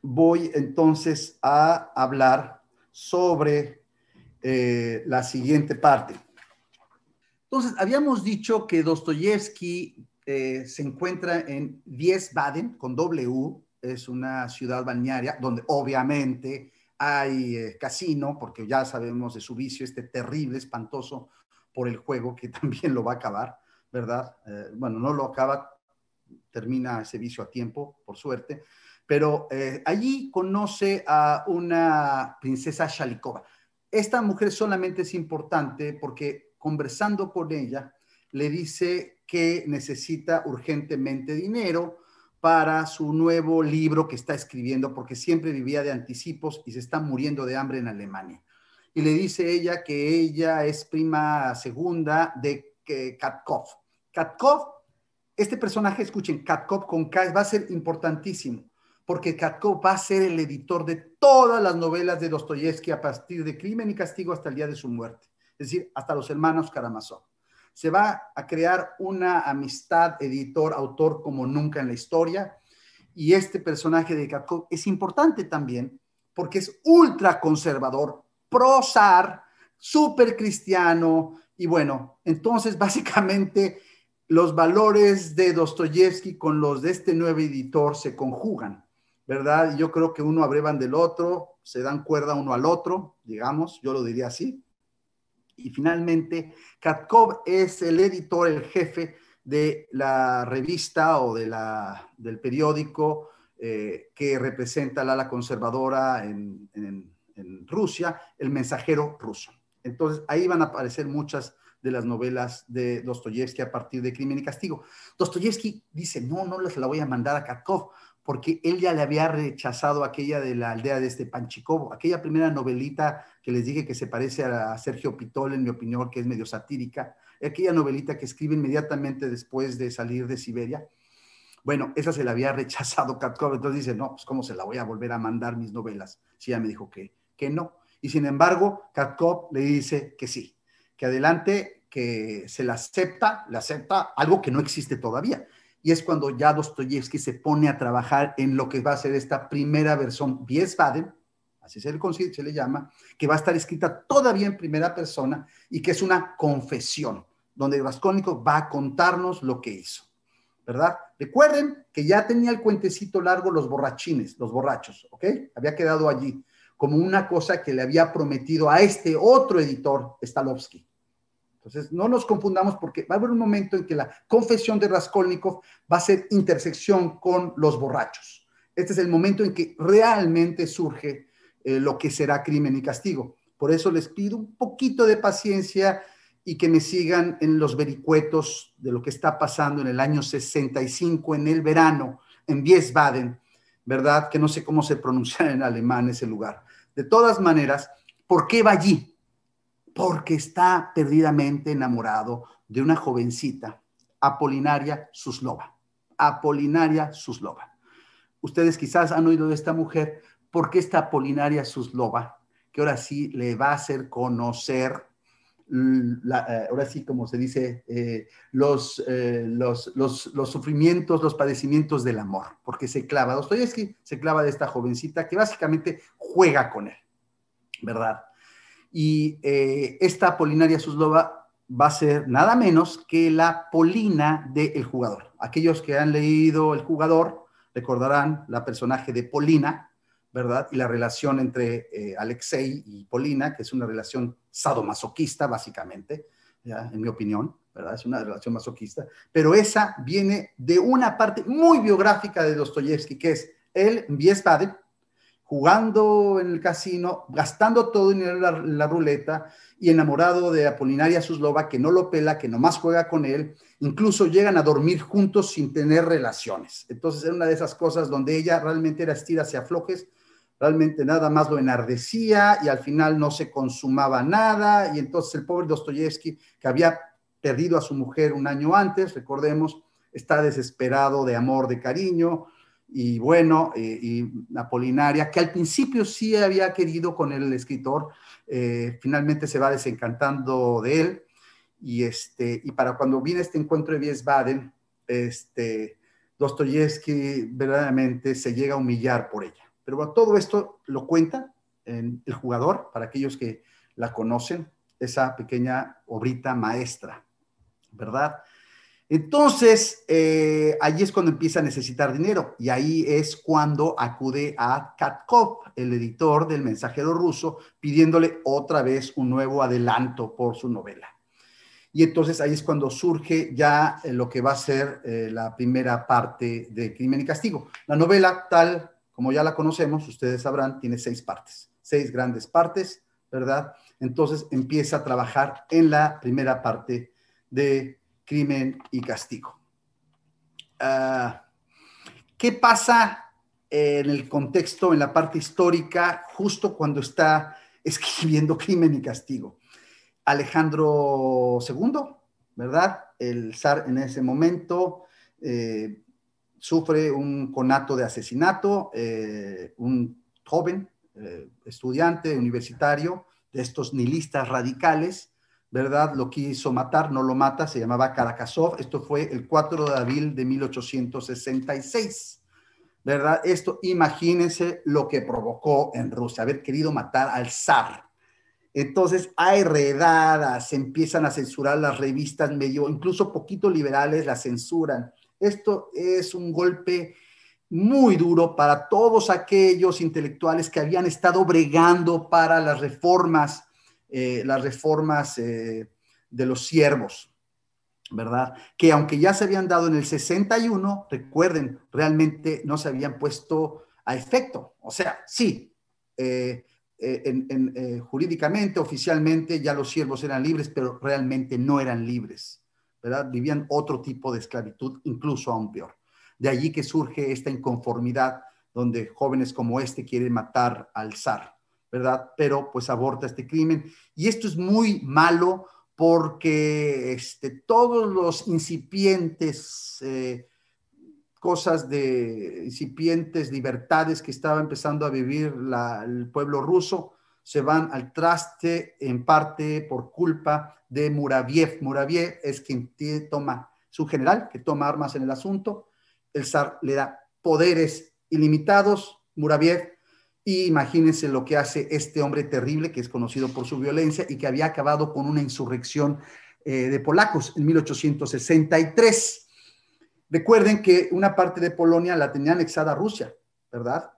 voy entonces a hablar sobre eh, la siguiente parte. Entonces, habíamos dicho que Dostoyevsky eh, se encuentra en Wiesbaden, con W, es una ciudad balnearia, donde obviamente hay eh, casino, porque ya sabemos de su vicio, este terrible, espantoso por el juego, que también lo va a acabar, ¿verdad? Eh, bueno, no lo acaba, termina ese vicio a tiempo, por suerte, pero eh, allí conoce a una princesa Shalikova. Esta mujer solamente es importante porque conversando con ella, le dice que necesita urgentemente dinero para su nuevo libro que está escribiendo, porque siempre vivía de anticipos y se está muriendo de hambre en Alemania. Y le dice ella que ella es prima segunda de eh, Katkov. Katkov, este personaje, escuchen, Katkov con K va a ser importantísimo, porque Katkov va a ser el editor de todas las novelas de Dostoyevsky a partir de Crimen y Castigo hasta el día de su muerte, es decir, hasta los hermanos Karamazov. Se va a crear una amistad editor-autor como nunca en la historia. Y este personaje de Kakov es importante también porque es ultra conservador, prosar, súper cristiano. Y bueno, entonces básicamente los valores de Dostoyevsky con los de este nuevo editor se conjugan, ¿verdad? Yo creo que uno abrevan del otro, se dan cuerda uno al otro, digamos, yo lo diría así. Y finalmente, Katkov es el editor, el jefe de la revista o de la, del periódico eh, que representa la ala conservadora en, Rusia, El mensajero ruso. Entonces, ahí van a aparecer muchas de las novelas de Dostoyevsky a partir de Crimen y Castigo. Dostoyevsky dice, no, no las la voy a mandar a Katkov, porque él ya le había rechazado aquella de la aldea de este Panchicobo, aquella primera novelita que les dije que se parece a Sergio Pitol, en mi opinión, que es medio satírica, aquella novelita que escribe inmediatamente después de salir de Siberia. Bueno, esa se la había rechazado Katkov, entonces dice, no, pues cómo se la voy a volver a mandar mis novelas, si ya me dijo que, no. Y sin embargo, Katkov le dice que sí, que adelante, que se la acepta, la acepta algo que no existe todavía, y es cuando ya Dostoyevsky se pone a trabajar en lo que va a ser esta primera versión Wiesbaden, así se le, se le llama, que va a estar escrita todavía en primera persona y que es una confesión, donde Raskolnikov va a contarnos lo que hizo, ¿verdad? Recuerden que ya tenía el cuentecito largo los borrachines, los borrachos, ¿ok? Había quedado allí como una cosa que le había prometido a este otro editor, Stalovsky. Entonces, no nos confundamos porque va a haber un momento en que la confesión de Raskolnikov va a ser intersección con los borrachos. Este es el momento en que realmente surge eh, lo que será crimen y castigo. Por eso les pido un poquito de paciencia y que me sigan en los vericuetos de lo que está pasando en el año 65, en el verano, en Wiesbaden, ¿verdad? Que no sé cómo se pronuncia en alemán ese lugar. De todas maneras, ¿por qué va allí? porque está perdidamente enamorado de una jovencita, Apolinaria Suslova. Apolinaria Suslova. Ustedes quizás han oído de esta mujer, porque esta Apolinaria Suslova, que ahora sí le va a hacer conocer, eh, ahora sí como se dice, eh, eh, los, los, los, sufrimientos, los padecimientos del amor, porque se clava, Dostoyevsky se clava de esta jovencita que básicamente juega con él, ¿verdad? Y eh, esta Polinaria Suslova va a ser nada menos que la Polina del jugador. Aquellos que han leído El jugador recordarán la personaje de Polina, ¿verdad? Y la relación entre eh, Alexei y Polina, que es una relación sadomasoquista, básicamente, ¿ya? en mi opinión, ¿verdad? Es una relación masoquista. Pero esa viene de una parte muy biográfica de Dostoyevsky, que es el padre jugando en el casino, gastando todo dinero en la, ruleta y enamorado de Apolinaria Suslova, que no lo pela, que nomás juega con él. Incluso llegan a dormir juntos sin tener relaciones. Entonces era una de esas cosas donde ella realmente era estira hacia flojes, realmente nada más lo enardecía y al final no se consumaba nada. Y entonces el pobre Dostoyevsky, que había perdido a su mujer un año antes, recordemos, está desesperado de amor, de cariño, y bueno, eh, y Apolinaria, que al principio sí había querido con el escritor, eh, finalmente se va desencantando de él. Y, este, y para cuando viene este encuentro de Wiesbaden, este, Dostoyevsky verdaderamente se llega a humillar por ella. Pero bueno, todo esto lo cuenta en El jugador, para aquellos que la conocen, esa pequeña obrita maestra, ¿verdad? Entonces, eh, ahí es cuando empieza a necesitar dinero y ahí es cuando acude a Katkov, el editor del mensajero ruso, pidiéndole otra vez un nuevo adelanto por su novela. Y entonces ahí es cuando surge ya eh, lo que va a ser eh, la primera parte de Crimen y Castigo. La novela, tal como ya la conocemos, ustedes sabrán, tiene seis partes, seis grandes partes, ¿verdad? Entonces empieza a trabajar en la primera parte de crimen y castigo. Ah, ¿Qué pasa eh, en el contexto, en la parte histórica, justo cuando está escribiendo crimen y castigo? Alejandro II, ¿verdad? El zar en ese momento eh, sufre un conato de asesinato, eh, un joven estudiante universitario de estos nihilistas radicales, ¿verdad? Lo quiso matar, no lo mata, se llamaba Karakasov. Esto fue el 4 de abril de 1866, ¿verdad? Esto, imagínense lo que provocó en Rusia, haber querido matar al zar. Entonces hay redadas, empiezan a censurar las revistas medio, incluso poquito liberales las censuran. Esto es un golpe muy duro para todos aquellos intelectuales que habían estado bregando para las reformas eh, las reformas eh, de los siervos, ¿verdad? Que aunque ya se habían dado en el 61, recuerden, realmente no se habían puesto a efecto. O sea, sí, eh, jurídicamente, oficialmente, ya los siervos eran libres, pero realmente no eran libres, ¿verdad? Vivían otro tipo de esclavitud, incluso aún peor. De allí que surge esta inconformidad donde jóvenes como este quieren matar al zar. ¿verdad? Pero pues aborta este crimen. Y esto es muy malo porque este, todos los incipientes, eh, cosas de incipientes libertades que estaba empezando a vivir el pueblo ruso, se van al traste en parte por culpa de Muraviev. Muraviev es quien toma, su general, que toma armas en el asunto. El zar le da poderes ilimitados. Muraviev y imagínense lo que hace este hombre terrible que es conocido por su violencia y que había acabado con una insurrección eh, de polacos en 1863. Recuerden que una parte de Polonia la tenía anexada a Rusia, ¿verdad?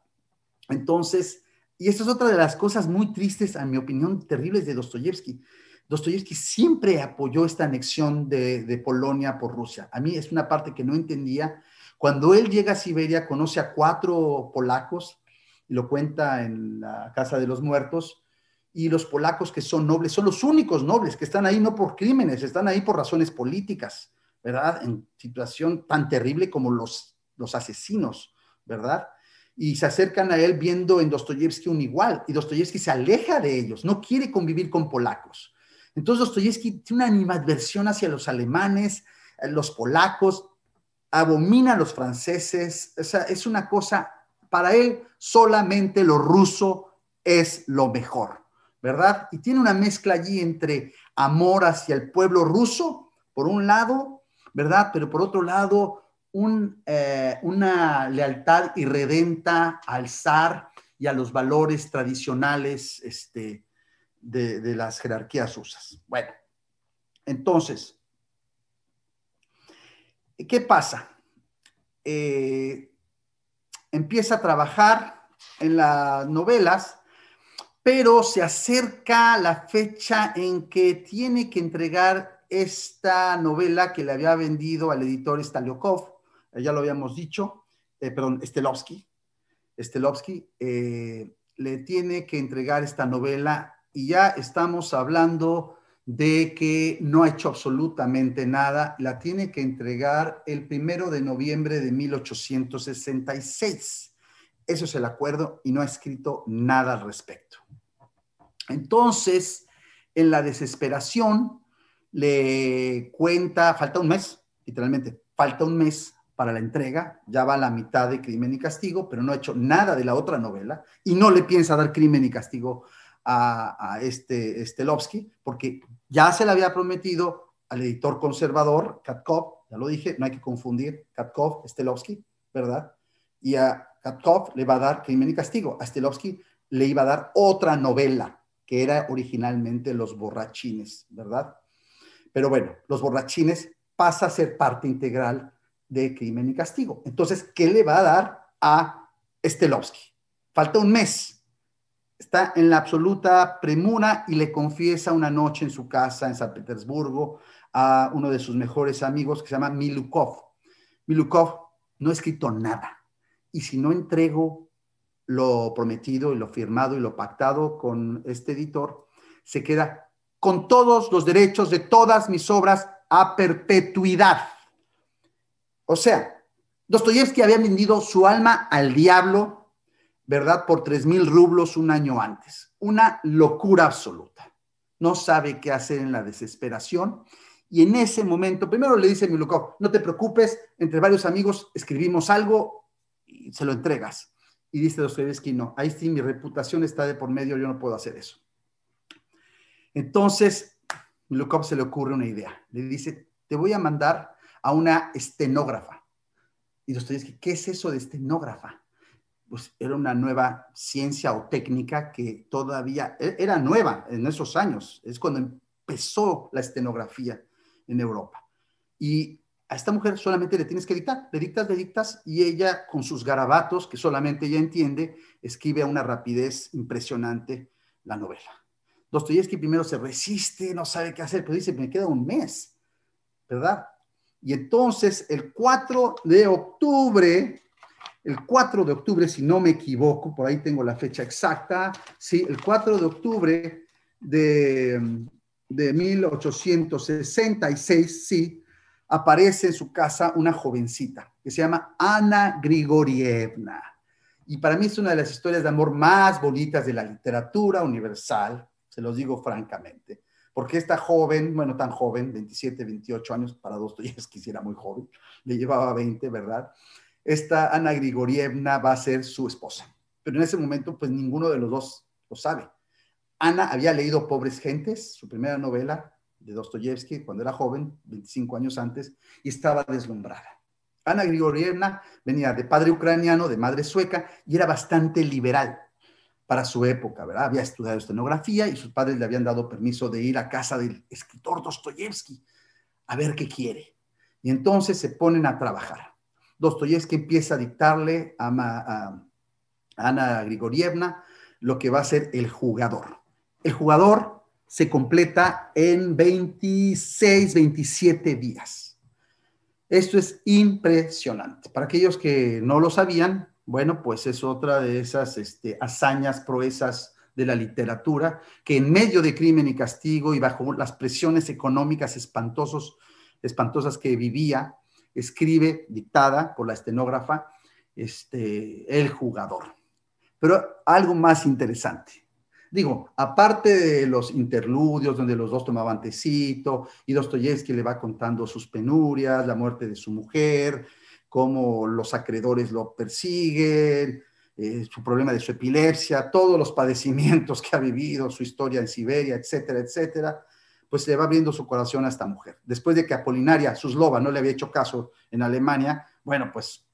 Entonces, y esta es otra de las cosas muy tristes, a mi opinión, terribles de Dostoyevsky. Dostoyevsky siempre apoyó esta anexión de, Polonia por Rusia. A mí es una parte que no entendía. Cuando él llega a Siberia, conoce a cuatro polacos lo cuenta en la Casa de los Muertos, y los polacos que son nobles, son los únicos nobles que están ahí no por crímenes, están ahí por razones políticas, ¿verdad? En situación tan terrible como los, los asesinos, ¿verdad? Y se acercan a él viendo en Dostoyevsky un igual, y Dostoyevsky se aleja de ellos, no quiere convivir con polacos. Entonces Dostoyevsky tiene una animadversión hacia los alemanes, eh, los polacos, abomina a los franceses, o es una cosa para él solamente lo ruso es lo mejor, ¿verdad? Y tiene una mezcla allí entre amor hacia el pueblo ruso, por un lado, ¿verdad? Pero por otro lado, eh, una lealtad irredenta al zar y a los valores tradicionales este, de, las jerarquías rusas. Bueno, entonces, ¿qué pasa? Eh, empieza a trabajar en las novelas, pero se acerca la fecha en que tiene que entregar esta novela que le había vendido al editor Staliokov, ya lo habíamos dicho, eh, perdón, Stelovsky, Stelovsky, eh, le tiene que entregar esta novela y ya estamos hablando de que no ha hecho absolutamente nada, la tiene que entregar el primero de noviembre de 1866. Eso es el acuerdo y no ha escrito nada al respecto. Entonces, en la desesperación, le cuenta, falta un mes, literalmente, falta un mes para la entrega, ya va la mitad de Crimen y Castigo, pero no ha hecho nada de la otra novela y no le piensa dar Crimen y Castigo a, este Stelovsky, porque ya se le había prometido al editor conservador, Katkov, ya lo dije, no hay que confundir, Katkov, Stelovsky, ¿verdad? Y a Katkov le va a dar Crimen y Castigo, a Stelovsky le iba a dar otra novela, que era originalmente Los Borrachines, ¿verdad? Pero bueno, Los Borrachines pasa a ser parte integral de Crimen y Castigo. Entonces, ¿qué le va a dar a Stelovsky? Falta un mes, está en la absoluta premura y le confiesa una noche en su casa en San Petersburgo a uno de sus mejores amigos que se llama Milukov. Milukov no ha escrito nada y si no entrego lo prometido y lo firmado y lo pactado con este editor, se queda con todos los derechos de todas mis obras a perpetuidad. O sea, Dostoyevsky había vendido su alma al diablo ¿verdad? Por 3 mil rublos un año antes. Una locura absoluta. No sabe qué hacer en la desesperación. Y en ese momento, primero le dice Milukov, no te preocupes, entre varios amigos escribimos algo y se lo entregas. Y dice Dostoyevsky, no, ahí sí mi reputación está de por medio, yo no puedo hacer eso. Entonces, Milukov se le ocurre una idea. Le dice, te voy a mandar a una estenógrafa. Y Dostoyevsky, ¿qué es eso de estenógrafa? Pues, era una nueva ciencia o técnica que todavía e-, era nueva en esos años. Es cuando empezó la estenografía en Europa. Y a esta mujer solamente le tienes que dictar, le dictas, le dictas, y ella con sus garabatos, que solamente ella entiende, escribe a una rapidez impresionante la novela. Dostoyevsky primero se resiste, no sabe qué hacer, pero dice, me queda un mes, ¿verdad? Y entonces el 4 de octubre el 4 de octubre, si no me equivoco, por ahí tengo la fecha exacta, sí, el 4 de octubre de, 1866, sí, aparece en su casa una jovencita que se llama Ana Grigorievna. Y para mí es una de las historias de amor más bonitas de la literatura universal, se los digo francamente, porque esta joven, bueno, tan joven, 27, 28 años, para dos días quisiera muy joven, le llevaba 20, ¿verdad? esta Ana Grigorievna va a ser su esposa. Pero en ese momento, pues ninguno de los dos lo sabe. Ana había leído Pobres Gentes, su primera novela de Dostoyevsky, cuando era joven, 25 años antes, y estaba deslumbrada. Ana Grigorievna venía de padre ucraniano, de madre sueca, y era bastante liberal para su época, ¿verdad? Había estudiado estenografía y sus padres le habían dado permiso de ir a casa del escritor Dostoyevsky a ver qué quiere. Y entonces se ponen a trabajar. Dostoyevsky empieza a dictarle a, Ana Grigorievna lo que va a ser el jugador. El jugador se completa en 26, 27 días. Esto es impresionante. Para aquellos que no lo sabían, bueno, pues es otra de esas este, hazañas, proezas de la literatura, que en medio de crimen y castigo y bajo las presiones económicas espantosos, espantosas que vivía escribe, dictada por la estenógrafa, este, el jugador. Pero algo más interesante. Digo, aparte de los interludios donde los dos tomaban tecito y Dostoyevsky le va contando sus penurias, la muerte de su mujer, cómo los acreedores lo persiguen, eh, su problema de su epilepsia, todos los padecimientos que ha vivido, su historia en Siberia, etcétera, etcétera pues le va abriendo su corazón a esta mujer. Después de que Apolinaria, Suslova, no le había hecho caso en Alemania, bueno, pues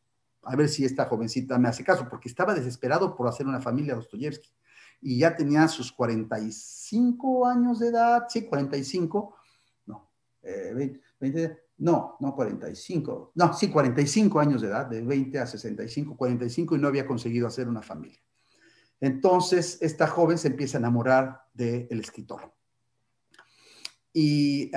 a ver si esta jovencita me hace caso, porque estaba desesperado por hacer una familia Dostoyevsky. Y ya tenía sus 45 años de edad, sí, 45, no, 20, eh, no, no 45, no, sí, 45 años de edad, de 20 a 65, 45, y no había conseguido hacer una familia. Entonces, esta joven se empieza a enamorar del escritor y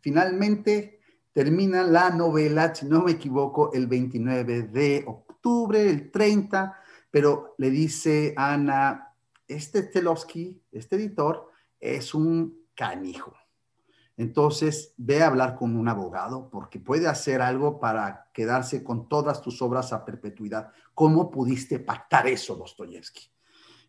finalmente termina la novela, si no me equivoco, el 29 de octubre, el 30, pero le dice Ana, este telowski este editor, es un canijo. Entonces, ve a hablar con un abogado porque puede hacer algo para quedarse con todas tus obras a perpetuidad. ¿Cómo pudiste pactar eso, Dostoyevsky?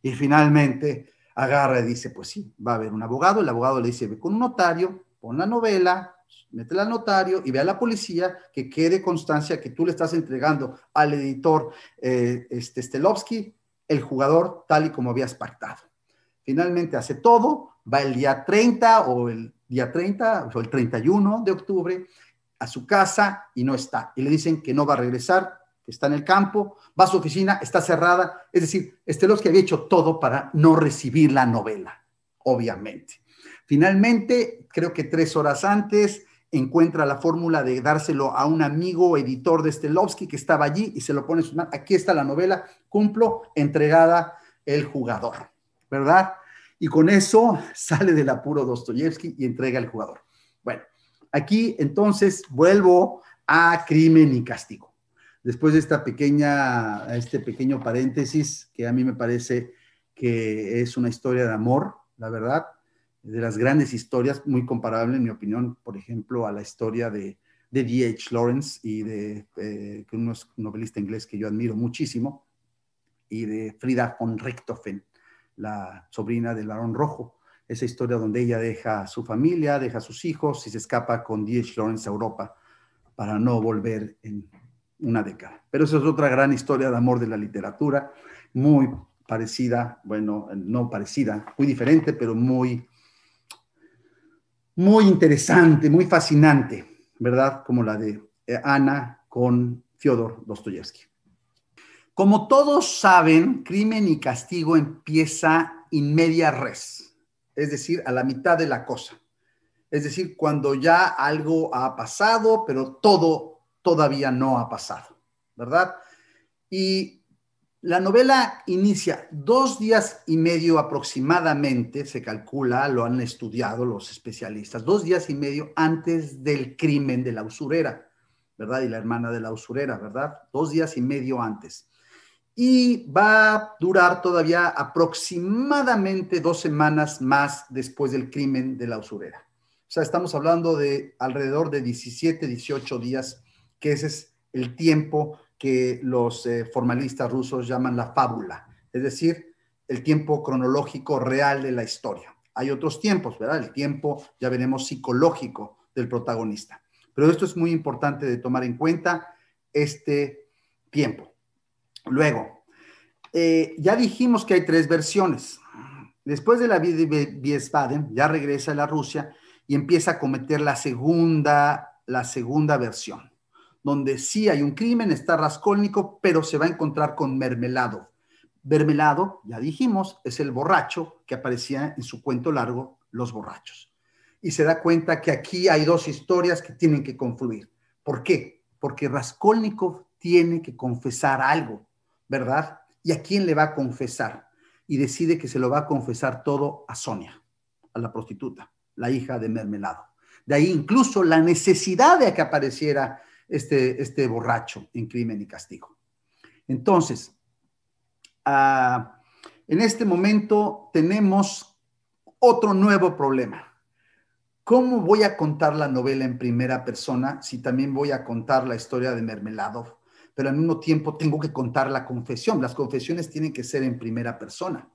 Y finalmente, agarra y dice, pues sí, va a haber un abogado, el abogado le dice, ve con un notario, pon la novela, métela al notario y ve a la policía que quede constancia que tú le estás entregando al editor eh, este, Stelovsky el jugador tal y como habías pactado. Finalmente hace todo, va el día 30 o el día 30 o el 31 de octubre a su casa y no está. Y le dicen que no va a regresar está en el campo, va a su oficina, está cerrada. Es decir, Estelovsky había hecho todo para no recibir la novela, obviamente. Finalmente, creo que tres horas antes, encuentra la fórmula de dárselo a un amigo editor de Stelovsky que estaba allí y se lo pone en su mano. Aquí está la novela, cumplo, entregada el jugador, ¿verdad? Y con eso sale del apuro Dostoyevsky y entrega el jugador. Bueno, aquí entonces vuelvo a crimen y castigo después de esta pequeña, este pequeño paréntesis, que a mí me parece que es una historia de amor, la verdad, de las grandes historias, muy comparable en mi opinión, por ejemplo, a la historia de de D.H. Lawrence y de eh, un novelista inglés que yo admiro muchísimo, y de Frida von Richthofen, la sobrina del varón Rojo. Esa historia donde ella deja a su familia, deja a sus hijos y se escapa con D.H. Lawrence a Europa para no volver en una década. Pero esa es otra gran historia de amor de la literatura, muy parecida, bueno, no parecida, muy diferente, pero muy, muy interesante, muy fascinante, ¿verdad? Como la de eh, Ana con Fyodor Dostoyevsky. Como todos saben, Crimen y Castigo empieza en media res, es decir, a la mitad de la cosa. Es decir, cuando ya algo ha pasado, pero todo todavía no ha pasado, ¿verdad? Y la novela inicia dos días y medio aproximadamente, se calcula, lo han estudiado los especialistas, dos días y medio antes del crimen de la usurera, ¿verdad? Y la hermana de la usurera, ¿verdad? Dos días y medio antes. Y va a durar todavía aproximadamente dos semanas más después del crimen de la usurera. O sea, estamos hablando de alrededor de 17, 18 días que ese es el tiempo que los eh, formalistas rusos llaman la fábula, es decir, el tiempo cronológico real de la historia. Hay otros tiempos, ¿verdad? El tiempo, ya veremos, psicológico del protagonista. Pero esto es muy importante de tomar en cuenta, este tiempo. Luego, eh, ya dijimos que hay tres versiones. Después de la vida de Wiesbaden, ya regresa a la Rusia y empieza a cometer la segunda, la segunda versión donde sí hay un crimen, está Raskolnikov, pero se va a encontrar con Mermelado. Mermelado, ya dijimos, es el borracho que aparecía en su cuento largo, Los borrachos. Y se da cuenta que aquí hay dos historias que tienen que confluir. ¿Por qué? Porque Raskolnikov tiene que confesar algo, ¿verdad? ¿Y a quién le va a confesar? Y decide que se lo va a confesar todo a Sonia, a la prostituta, la hija de Mermelado. De ahí incluso la necesidad de que apareciera este, este borracho en crimen y castigo. Entonces, ah, en este momento tenemos otro nuevo problema. ¿Cómo voy a contar la novela en primera persona si también voy a contar la historia de Mermeladov? Pero al mismo tiempo tengo que contar la confesión. Las confesiones tienen que ser en primera persona.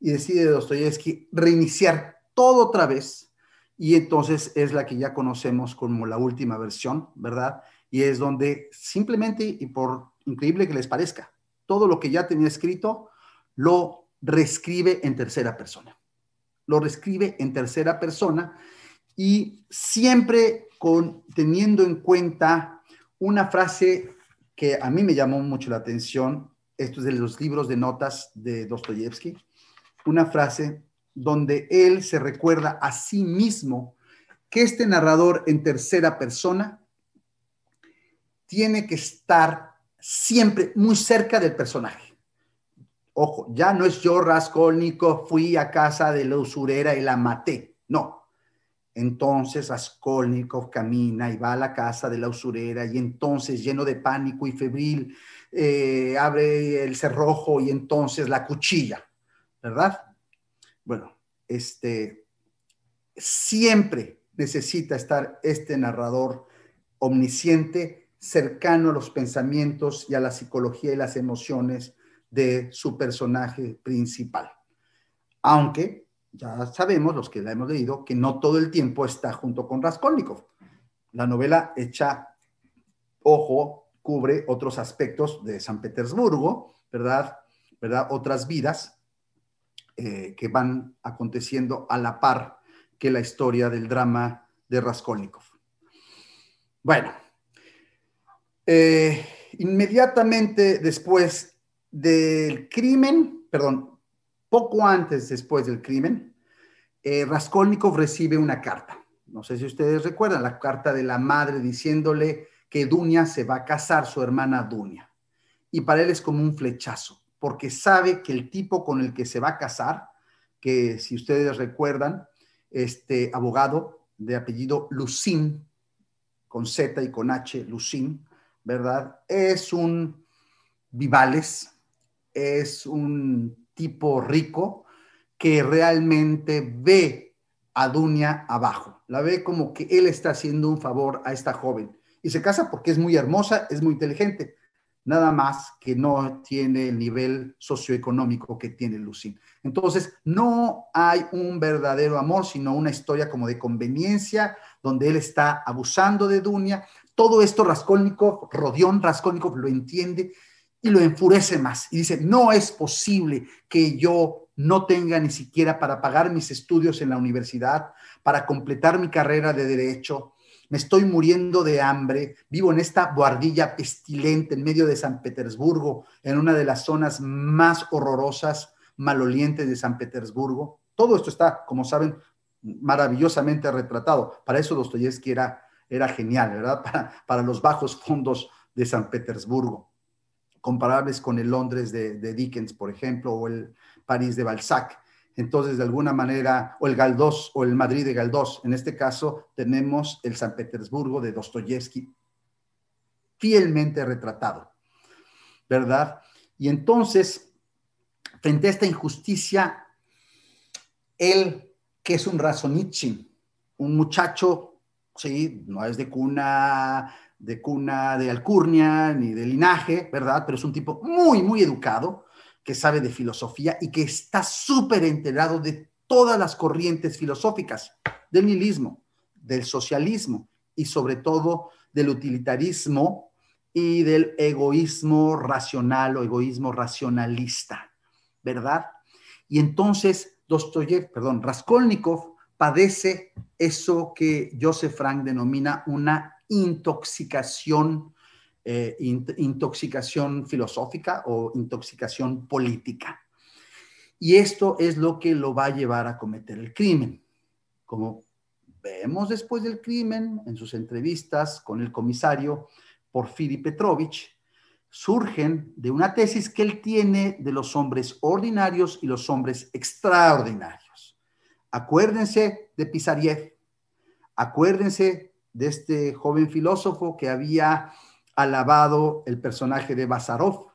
Y decide Dostoyevsky reiniciar todo otra vez. Y entonces es la que ya conocemos como la última versión, ¿verdad? y es donde simplemente, y por increíble que les parezca, todo lo que ya tenía escrito lo reescribe en tercera persona. Lo reescribe en tercera persona y siempre teniendo en cuenta una frase que a mí me llamó mucho la atención, esto es de los libros de notas de Dostoyevsky, una frase donde él se recuerda a sí mismo que este narrador en tercera persona tiene que estar siempre muy cerca del personaje. Ojo, ya no es yo, Raskolnikov, fui a casa de la usurera y la maté. No. Entonces Raskolnikov camina y va a la casa de la usurera y entonces lleno de pánico y febril eh, abre el cerrojo y entonces la cuchilla, ¿verdad? Bueno, este, siempre necesita estar este narrador omnisciente cercano a los pensamientos y a la psicología y las emociones de su personaje principal. Aunque ya sabemos, los que la hemos leído, que no todo el tiempo está junto con Raskolnikov. La novela echa ojo, cubre otros aspectos de San Petersburgo, ¿verdad? ¿verdad? Otras vidas eh, que van aconteciendo a la par que la historia del drama de Raskolnikov. Bueno, eh, inmediatamente después del crimen, perdón, poco antes después del crimen, eh, Raskolnikov recibe una carta. No sé si ustedes recuerdan la carta de la madre diciéndole que Dunia se va a casar, su hermana Dunia. Y para él es como un flechazo, porque sabe que el tipo con el que se va a casar, que si ustedes recuerdan, este abogado de apellido Lucín, con Z y con H, Lucín, ¿verdad? Es un Vivales, es un tipo rico que realmente ve a Dunia abajo, la ve como que él está haciendo un favor a esta joven y se casa porque es muy hermosa, es muy inteligente, nada más que no tiene el nivel socioeconómico que tiene Lucín. Entonces, no hay un verdadero amor, sino una historia como de conveniencia, donde él está abusando de Dunia, todo esto Raskolnikov, Rodión Raskolnikov lo entiende y lo enfurece más y dice, no es posible que yo no tenga ni siquiera para pagar mis estudios en la universidad, para completar mi carrera de derecho. Me estoy muriendo de hambre, vivo en esta guardilla pestilente en medio de San Petersburgo, en una de las zonas más horrorosas, malolientes de San Petersburgo. Todo esto está, como saben, maravillosamente retratado. Para eso Dostoyevsky era era genial, ¿verdad? Para, los bajos fondos de San Petersburgo, comparables con el Londres de, Dickens, por ejemplo, o el París de Balzac. Entonces, de alguna manera, o el Galdós, o el Madrid de Galdós, en este caso tenemos el San Petersburgo de Dostoyevsky, fielmente retratado, ¿verdad? Y entonces, frente a esta injusticia, él, que es un razonichin, un muchacho ¿sí? No es de cuna, de cuna de alcurnia ni de linaje, ¿verdad? Pero es un tipo muy, muy educado, que sabe de filosofía y que está súper enterado de todas las corrientes filosóficas, del nihilismo, del socialismo y sobre todo del utilitarismo y del egoísmo racional o egoísmo racionalista, ¿verdad? Y entonces Dostoyev, perdón, Raskolnikov padece eso que Joseph Frank denomina una intoxicación, eh, intoxicación filosófica o intoxicación política. Y esto es lo que lo va a llevar a cometer el crimen. Como vemos después del crimen, en sus entrevistas con el comisario Porfiri Petrovich, surgen de una tesis que él tiene de los hombres ordinarios y los hombres extraordinarios. Acuérdense de Pisariev. acuérdense de este joven filósofo que había alabado el personaje de Bazarov,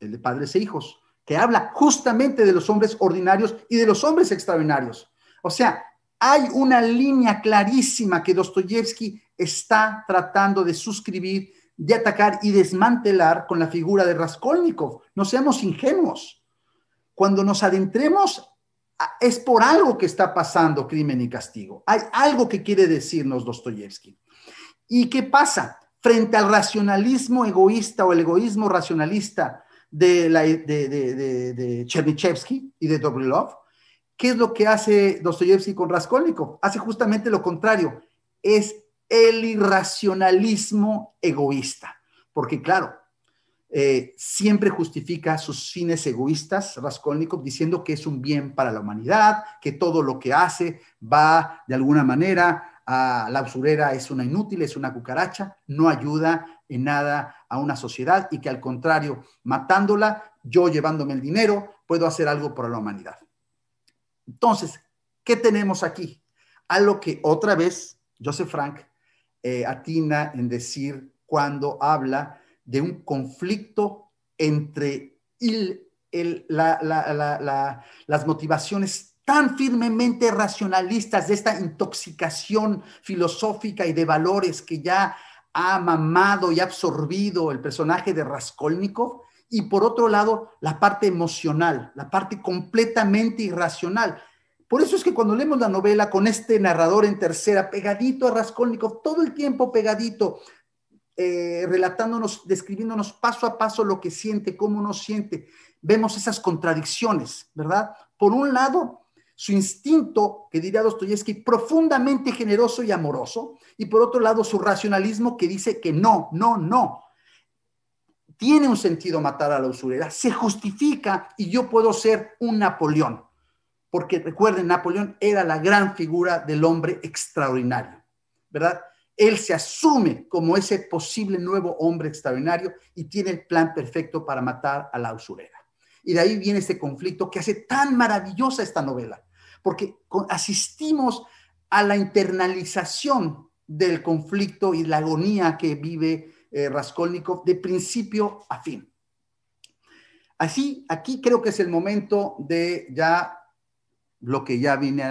el de Padres e Hijos, que habla justamente de los hombres ordinarios y de los hombres extraordinarios. O sea, hay una línea clarísima que Dostoyevsky está tratando de suscribir, de atacar y desmantelar con la figura de Raskolnikov. No seamos ingenuos. Cuando nos adentremos es por algo que está pasando crimen y castigo. Hay algo que quiere decirnos Dostoyevsky. ¿Y qué pasa? Frente al racionalismo egoísta o el egoísmo racionalista de, la, y de Dobrilov, ¿qué es lo que hace Dostoyevsky con Raskolnikov? Hace justamente lo contrario, es el irracionalismo egoísta. Porque claro, eh, siempre justifica sus fines egoístas, Raskolnikov, diciendo que es un bien para la humanidad, que todo lo que hace va de alguna manera a la usurera, es una inútil, es una cucaracha, no ayuda en nada a una sociedad y que al contrario, matándola, yo llevándome el dinero, puedo hacer algo por la humanidad. Entonces, ¿qué tenemos aquí? A lo que otra vez Joseph Frank eh, atina en decir cuando habla de un conflicto entre las motivaciones tan firmemente racionalistas de esta intoxicación filosófica y de valores que ya ha mamado y absorbido el personaje de Raskolnikov, y por otro lado, la parte emocional, la parte completamente irracional. Por eso es que cuando leemos la novela con este narrador en tercera, pegadito a Raskolnikov, todo el tiempo pegadito, eh, relatándonos, describiéndonos paso a paso lo que siente, cómo nos siente. Vemos esas contradicciones, ¿verdad? Por un lado, su instinto, que diría Dostoyevsky, profundamente generoso y amoroso, y por otro lado su racionalismo que dice que no, no, no. Tiene un sentido matar a la usurera, se justifica y yo puedo ser un Napoleón, porque recuerden, Napoleón era la gran figura del hombre extraordinario, ¿verdad? Él se asume como ese posible nuevo hombre extraordinario y tiene el plan perfecto para matar a la usurera. Y de ahí viene este conflicto que hace tan maravillosa esta novela, porque asistimos a la internalización del conflicto y la agonía que vive eh, Raskolnikov de principio a fin. Así, aquí creo que es el momento de ya lo que ya vine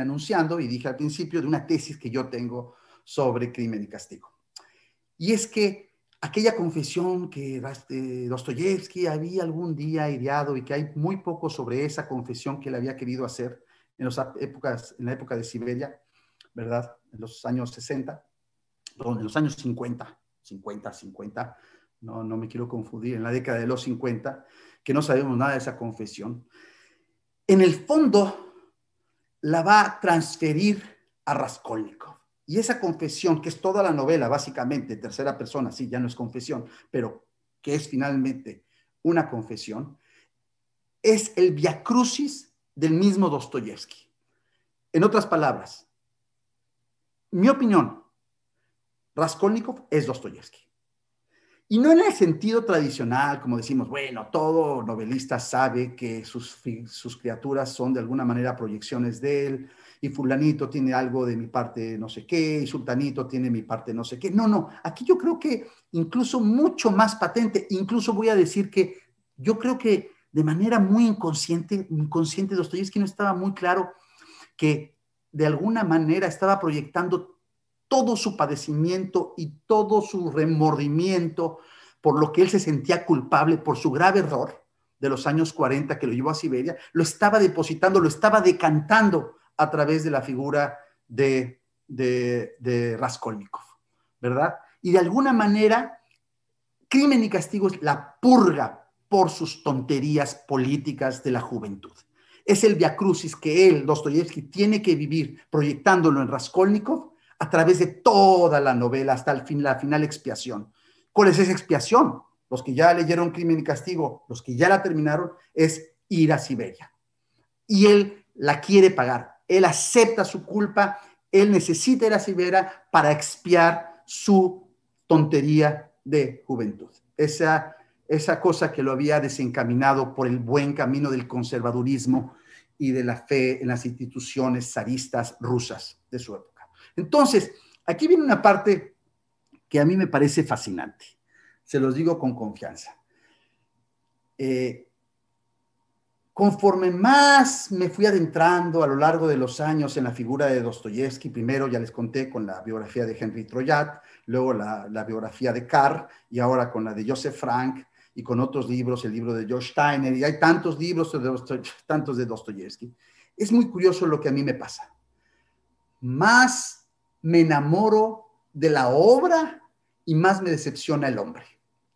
anunciando y dije al principio de una tesis que yo tengo sobre crimen y castigo. Y es que aquella confesión que este, Dostoyevsky había algún día ideado y que hay muy poco sobre esa confesión que él había querido hacer en, épocas, en la época de Siberia, ¿verdad? En los años 60, perdón, en los años 50, 50, 50, no, no me quiero confundir, en la década de los 50, que no sabemos nada de esa confesión. En el fondo, la va a transferir a Raskolnikov. Y esa confesión, que es toda la novela, básicamente, tercera persona, sí, ya no es confesión, pero que es finalmente una confesión, es el viacrucis del mismo Dostoyevsky. En otras palabras, mi opinión, Raskolnikov es Dostoyevsky. Y no en el sentido tradicional, como decimos, bueno, todo novelista sabe que sus, sus criaturas son de alguna manera proyecciones de él, y fulanito tiene algo de mi parte no sé qué, y sultanito tiene mi parte no sé qué. No, no, aquí yo creo que incluso mucho más patente, incluso voy a decir que yo creo que de manera muy inconsciente, inconsciente que no estaba muy claro que de alguna manera estaba proyectando todo su padecimiento y todo su remordimiento por lo que él se sentía culpable por su grave error de los años 40 que lo llevó a Siberia, lo estaba depositando, lo estaba decantando a través de la figura de, de, Raskolnikov, ¿verdad? Y de alguna manera, crimen y castigo es la purga por sus tonterías políticas de la juventud. Es el viacrucis que él, Dostoyevsky, tiene que vivir proyectándolo en Raskolnikov a través de toda la novela hasta el fin, la final expiación. ¿Cuál es esa expiación? Los que ya leyeron Crimen y Castigo, los que ya la terminaron, es ir a Siberia. Y él la quiere pagar él acepta su culpa, él necesita ir a para expiar su tontería de juventud. Esa, esa cosa que lo había desencaminado por el buen camino del conservadurismo y de la fe en las instituciones zaristas rusas de su época. Entonces, aquí viene una parte que a mí me parece fascinante. Se los digo con confianza. Eh, Conforme más me fui adentrando a lo largo de los años en la figura de Dostoyevsky, primero ya les conté con la biografía de Henry Troyat, luego la, biografía de Carr y ahora con la de Joseph Frank y con otros libros, el libro de George Steiner, y hay tantos libros, de, tantos de Dostoyevsky. Es muy curioso lo que a mí me pasa. Más me enamoro de la obra y más me decepciona el hombre.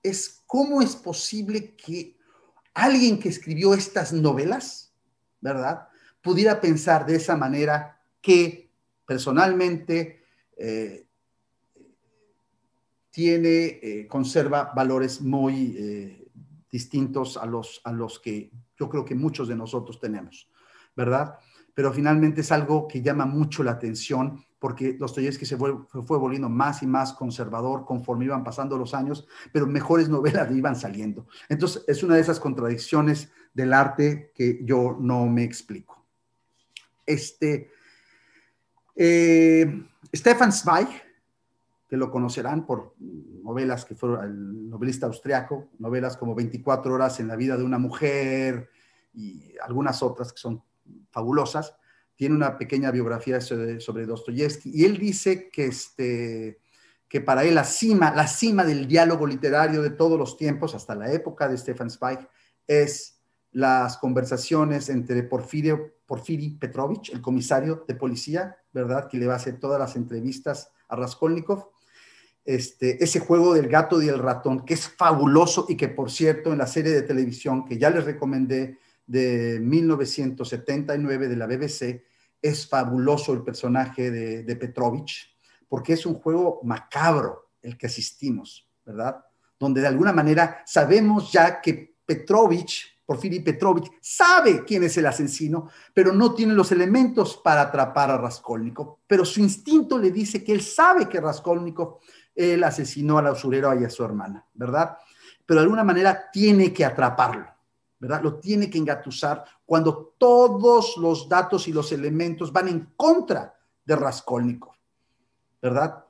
Es cómo es posible que alguien que escribió estas novelas, ¿verdad? Pudiera pensar de esa manera que personalmente eh, tiene, eh, conserva valores muy eh, distintos a los, a los que yo creo que muchos de nosotros tenemos, ¿verdad? Pero finalmente es algo que llama mucho la atención porque Dostoyevsky se fue, volviendo más y más conservador conforme iban pasando los años, pero mejores novelas iban saliendo. Entonces, es una de esas contradicciones del arte que yo no me explico. Este, eh, Stefan Zweig, que lo conocerán por novelas que fueron el novelista austriaco, novelas como 24 horas en la vida de una mujer y algunas otras que son fabulosas tiene una pequeña biografía sobre, Dostoyevsky, y él dice que, este, que para él la cima, la cima del diálogo literario de todos los tiempos, hasta la época de Stefan Zweig, es las conversaciones entre Porfirio, Porfiri Petrovich, el comisario de policía, ¿verdad? Que le va a hacer todas las entrevistas a Raskolnikov. Este, ese juego del gato y el ratón, que es fabuloso y que, por cierto, en la serie de televisión que ya les recomendé de 1979 de la BBC, es fabuloso el personaje de, Petrovich, porque es un juego macabro el que asistimos, ¿verdad? Donde de alguna manera sabemos ya que Petrovich, Porfiri Petrovich, sabe quién es el asesino, pero no tiene los elementos para atrapar a Raskolnikov. Pero su instinto le dice que él sabe que Raskolnikov, él asesinó al usurero y a su hermana, ¿verdad? Pero de alguna manera tiene que atraparlo. ¿verdad? Lo tiene que engatusar cuando todos los datos y los elementos van en contra de Raskolnikov, ¿verdad?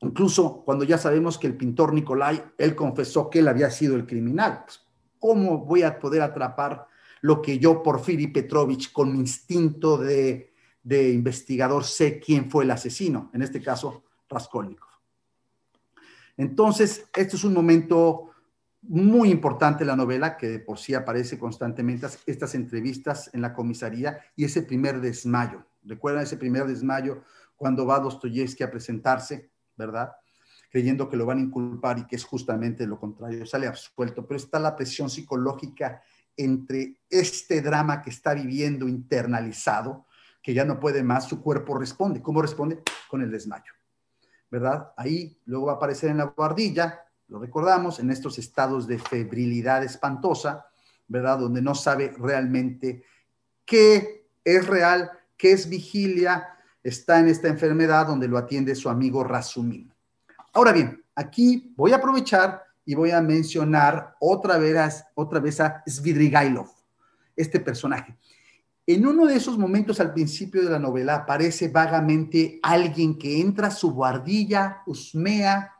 Incluso cuando ya sabemos que el pintor Nikolai, él confesó que él había sido el criminal. Pues, ¿Cómo voy a poder atrapar lo que yo, Porfiri Petrovich, con mi instinto de, investigador, sé quién fue el asesino? En este caso, Raskolnikov. Entonces, este es un momento muy importante la novela, que por sí aparece constantemente estas entrevistas en la comisaría y ese primer desmayo. ¿Recuerdan ese primer desmayo cuando va Dostoyevsky a presentarse, verdad? Creyendo que lo van a inculpar y que es justamente lo contrario, sale absuelto, pero está la presión psicológica entre este drama que está viviendo internalizado, que ya no puede más, su cuerpo responde. ¿Cómo responde? Con el desmayo, ¿verdad? Ahí luego va a aparecer en la guardilla, lo recordamos, en estos estados de febrilidad espantosa, ¿verdad? Donde no sabe realmente qué es real, qué es vigilia, está en esta enfermedad donde lo atiende su amigo Rasumín. Ahora bien, aquí voy a aprovechar y voy a mencionar otra vez, otra vez a Svidrigailov, este personaje. En uno de esos momentos al principio de la novela aparece vagamente alguien que entra a su guardilla, husmea,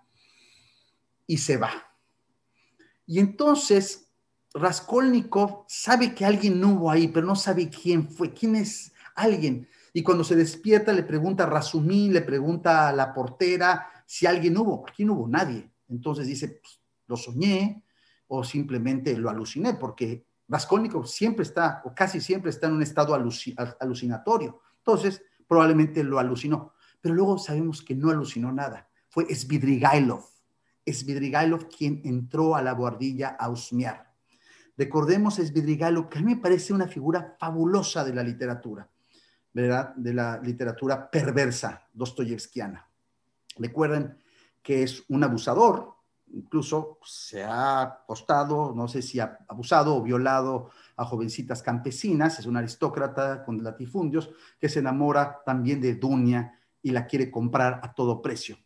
y se va. Y entonces Raskolnikov sabe que alguien hubo ahí, pero no sabe quién fue, quién es alguien. Y cuando se despierta le pregunta a Rasumín, le pregunta a la portera si alguien hubo. Aquí no hubo nadie. Entonces dice, pues, lo soñé o simplemente lo aluciné, porque Raskolnikov siempre está, o casi siempre está en un estado alucinatorio. Entonces, probablemente lo alucinó. Pero luego sabemos que no alucinó nada. Fue Svidrigailov Svidrigailov quien entró a la guardilla a husmear. Recordemos a Svidrigailov, que a mí me parece una figura fabulosa de la literatura, ¿verdad? De la literatura perversa dostoyevskiana. Recuerden que es un abusador, incluso se ha costado, no sé si ha abusado o violado a jovencitas campesinas, es un aristócrata con latifundios que se enamora también de Dunia y la quiere comprar a todo precio.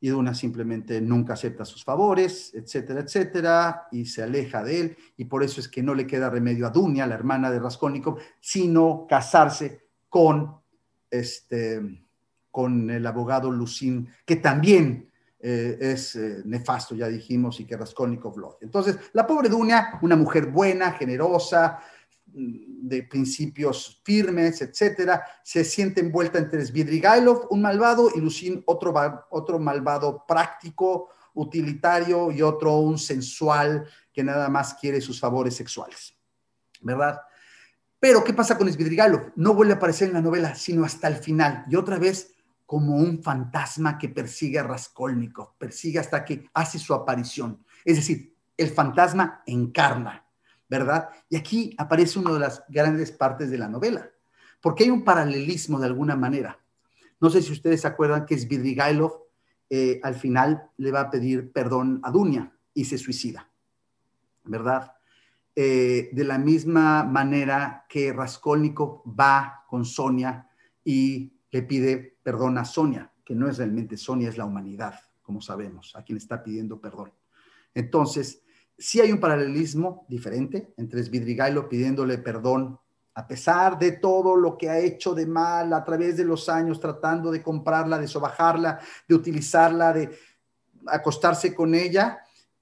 Y Duna simplemente nunca acepta sus favores, etcétera, etcétera, y se aleja de él, y por eso es que no le queda remedio a Dunia, la hermana de Raskolnikov, sino casarse con, este, con el abogado Lucín, que también eh, es eh, nefasto, ya dijimos, y que Raskolnikov lo Entonces, la pobre Dunia, una mujer buena, generosa, Mm, de principios firmes, etcétera, se siente envuelta entre Svidrigailov, un malvado, y otro, otro malvado práctico, utilitario, y otro un sensual que nada más quiere sus favores sexuales, ¿verdad? Pero, ¿qué pasa con Svidrigailov? No vuelve a aparecer en la novela, sino hasta el final, y otra vez como un fantasma que persigue a Raskolnikov, persigue hasta que hace su aparición. Es decir, el fantasma encarna ¿verdad? Y aquí aparece una de las grandes partes de la novela, porque hay un paralelismo de alguna manera. No sé si ustedes se acuerdan que Svidrigailov eh, al final le va a pedir perdón a Dunia y se suicida, ¿verdad? Eh, de la misma manera que Raskolnikov va con Sonia y le pide perdón a Sonia, que no es realmente Sonia, es la humanidad, como sabemos, a quien está pidiendo perdón. Entonces, si hay un paralelismo diferente entre Svidrigailo pidiéndole perdón, a pesar de todo lo que ha hecho de mal a través de los años, tratando de comprarla, de sobajarla, de utilizarla, de acostarse con ella,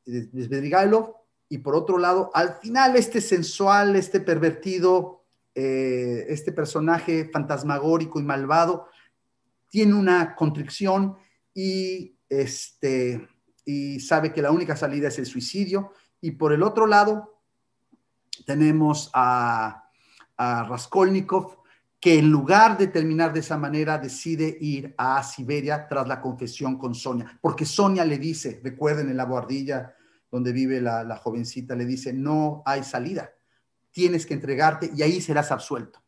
eh, Svidrigailo, y por otro lado, al final este sensual, este pervertido, eh, este personaje fantasmagórico y malvado, tiene una contricción este, y sabe que la única salida es el suicidio y por el otro lado, tenemos a, Raskolnikov, que en lugar de terminar de esa manera, decide ir a Siberia tras la confesión con Sonia, porque Sonia le dice, recuerden en la guardilla donde vive la jovencita, le dice, no hay salida, tienes que entregarte y ahí serás absuelto.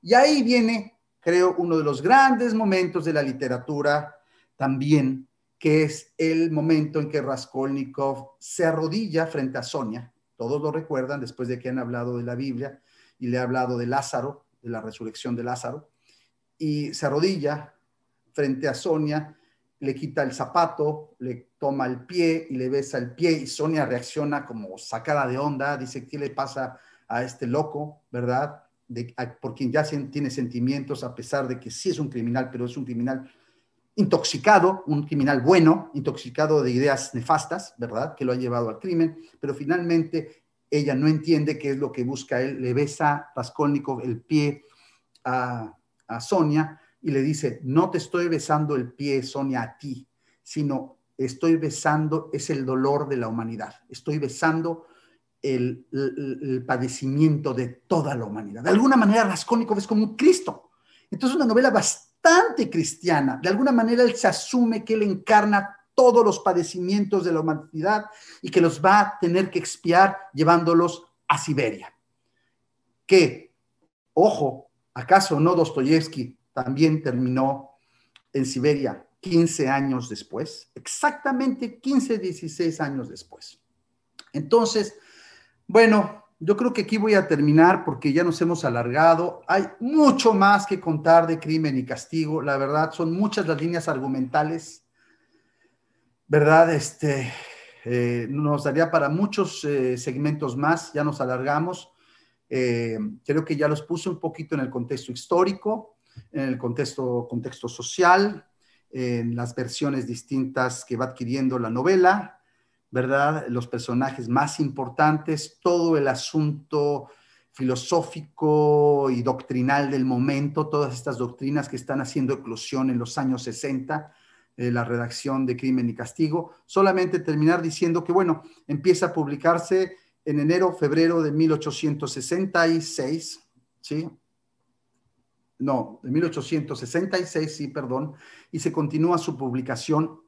Y ahí viene, creo, uno de los grandes momentos de la literatura también que es el momento en que Raskolnikov se arrodilla frente a Sonia. Todos lo recuerdan después de que han hablado de la Biblia y le ha hablado de Lázaro, de la resurrección de Lázaro. Y se arrodilla frente a Sonia, le quita el zapato, le toma el pie y le besa el pie. Y Sonia reacciona como sacada de onda, dice, ¿qué le pasa a este loco, verdad? De, por quien ya tiene sentimientos, a pesar de que sí es un criminal, pero es un criminal intoxicado, un criminal bueno, intoxicado de ideas nefastas, ¿verdad? Que lo ha llevado al crimen, pero finalmente ella no entiende qué es lo que busca él, le besa Raskolnikov el pie a, Sonia y le dice, no te estoy besando el pie, Sonia, a ti, sino estoy besando es el dolor de la humanidad, estoy besando el, el, padecimiento de toda la humanidad. De alguna manera, Raskolnikov es como un Cristo. Entonces, una novela bastante cristiana. De alguna manera él se asume que él encarna todos los padecimientos de la humanidad y que los va a tener que expiar llevándolos a Siberia. Que, ojo, ¿acaso no Dostoyevsky también terminó en Siberia 15 años después? Exactamente 15, 16 años después. Entonces, bueno, yo creo que aquí voy a terminar porque ya nos hemos alargado. Hay mucho más que contar de crimen y castigo. La verdad, son muchas las líneas argumentales. ¿Verdad? Este, eh, nos daría para muchos eh, segmentos más. Ya nos alargamos. Eh, creo que ya los puse un poquito en el contexto histórico, en el contexto, contexto social, en las versiones distintas que va adquiriendo la novela ¿verdad? Los personajes más importantes, todo el asunto filosófico y doctrinal del momento, todas estas doctrinas que están haciendo eclosión en los años 60, eh, la redacción de Crimen y Castigo, solamente terminar diciendo que, bueno, empieza a publicarse en enero, febrero de 1866, ¿sí? No, de 1866, sí, perdón, y se continúa su publicación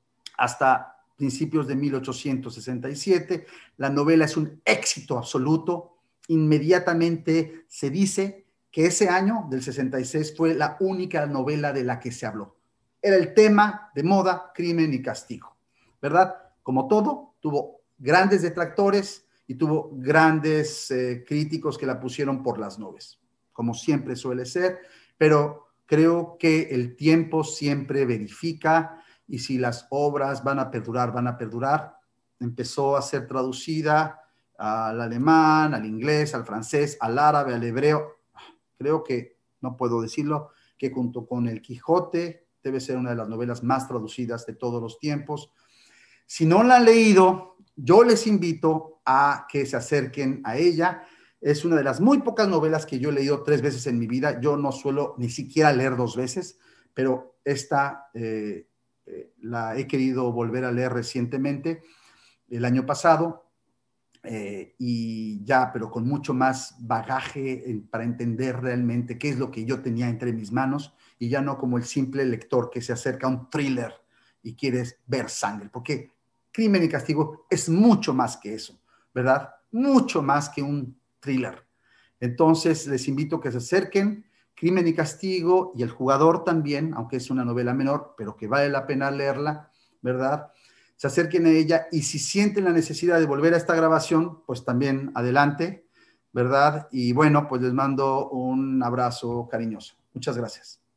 hasta principios de 1867. La novela es un éxito absoluto. Inmediatamente se dice que ese año del 66 fue la única novela de la que se habló. Era el tema de moda, crimen y castigo, ¿verdad? Como todo, tuvo grandes detractores y tuvo grandes eh, críticos que la pusieron por las nubes, como siempre suele ser, pero creo que el tiempo siempre verifica y si las obras van a perdurar, van a perdurar. Empezó a ser traducida al alemán, al inglés, al francés, al árabe, al hebreo. Creo que, no puedo decirlo, que junto con El Quijote debe ser una de las novelas más traducidas de todos los tiempos. Si no la han leído, yo les invito a que se acerquen a ella. Es una de las muy pocas novelas que yo he leído tres veces en mi vida. Yo no suelo ni siquiera leer dos veces, pero esta eh, la he querido volver a leer recientemente, el año pasado, eh, y ya, pero con mucho más bagaje para entender realmente qué es lo que yo tenía entre mis manos, y ya no como el simple lector que se acerca a un thriller y quiere ver sangre, porque Crimen y Castigo es mucho más que eso, ¿verdad? Mucho más que un thriller. Entonces, les invito a que se acerquen, Crimen y Castigo y El Jugador también, aunque es una novela menor, pero que vale la pena leerla, ¿verdad? Se acerquen a ella y si sienten la necesidad de volver a esta grabación, pues también adelante, ¿verdad? Y bueno, pues les mando un abrazo cariñoso. Muchas gracias.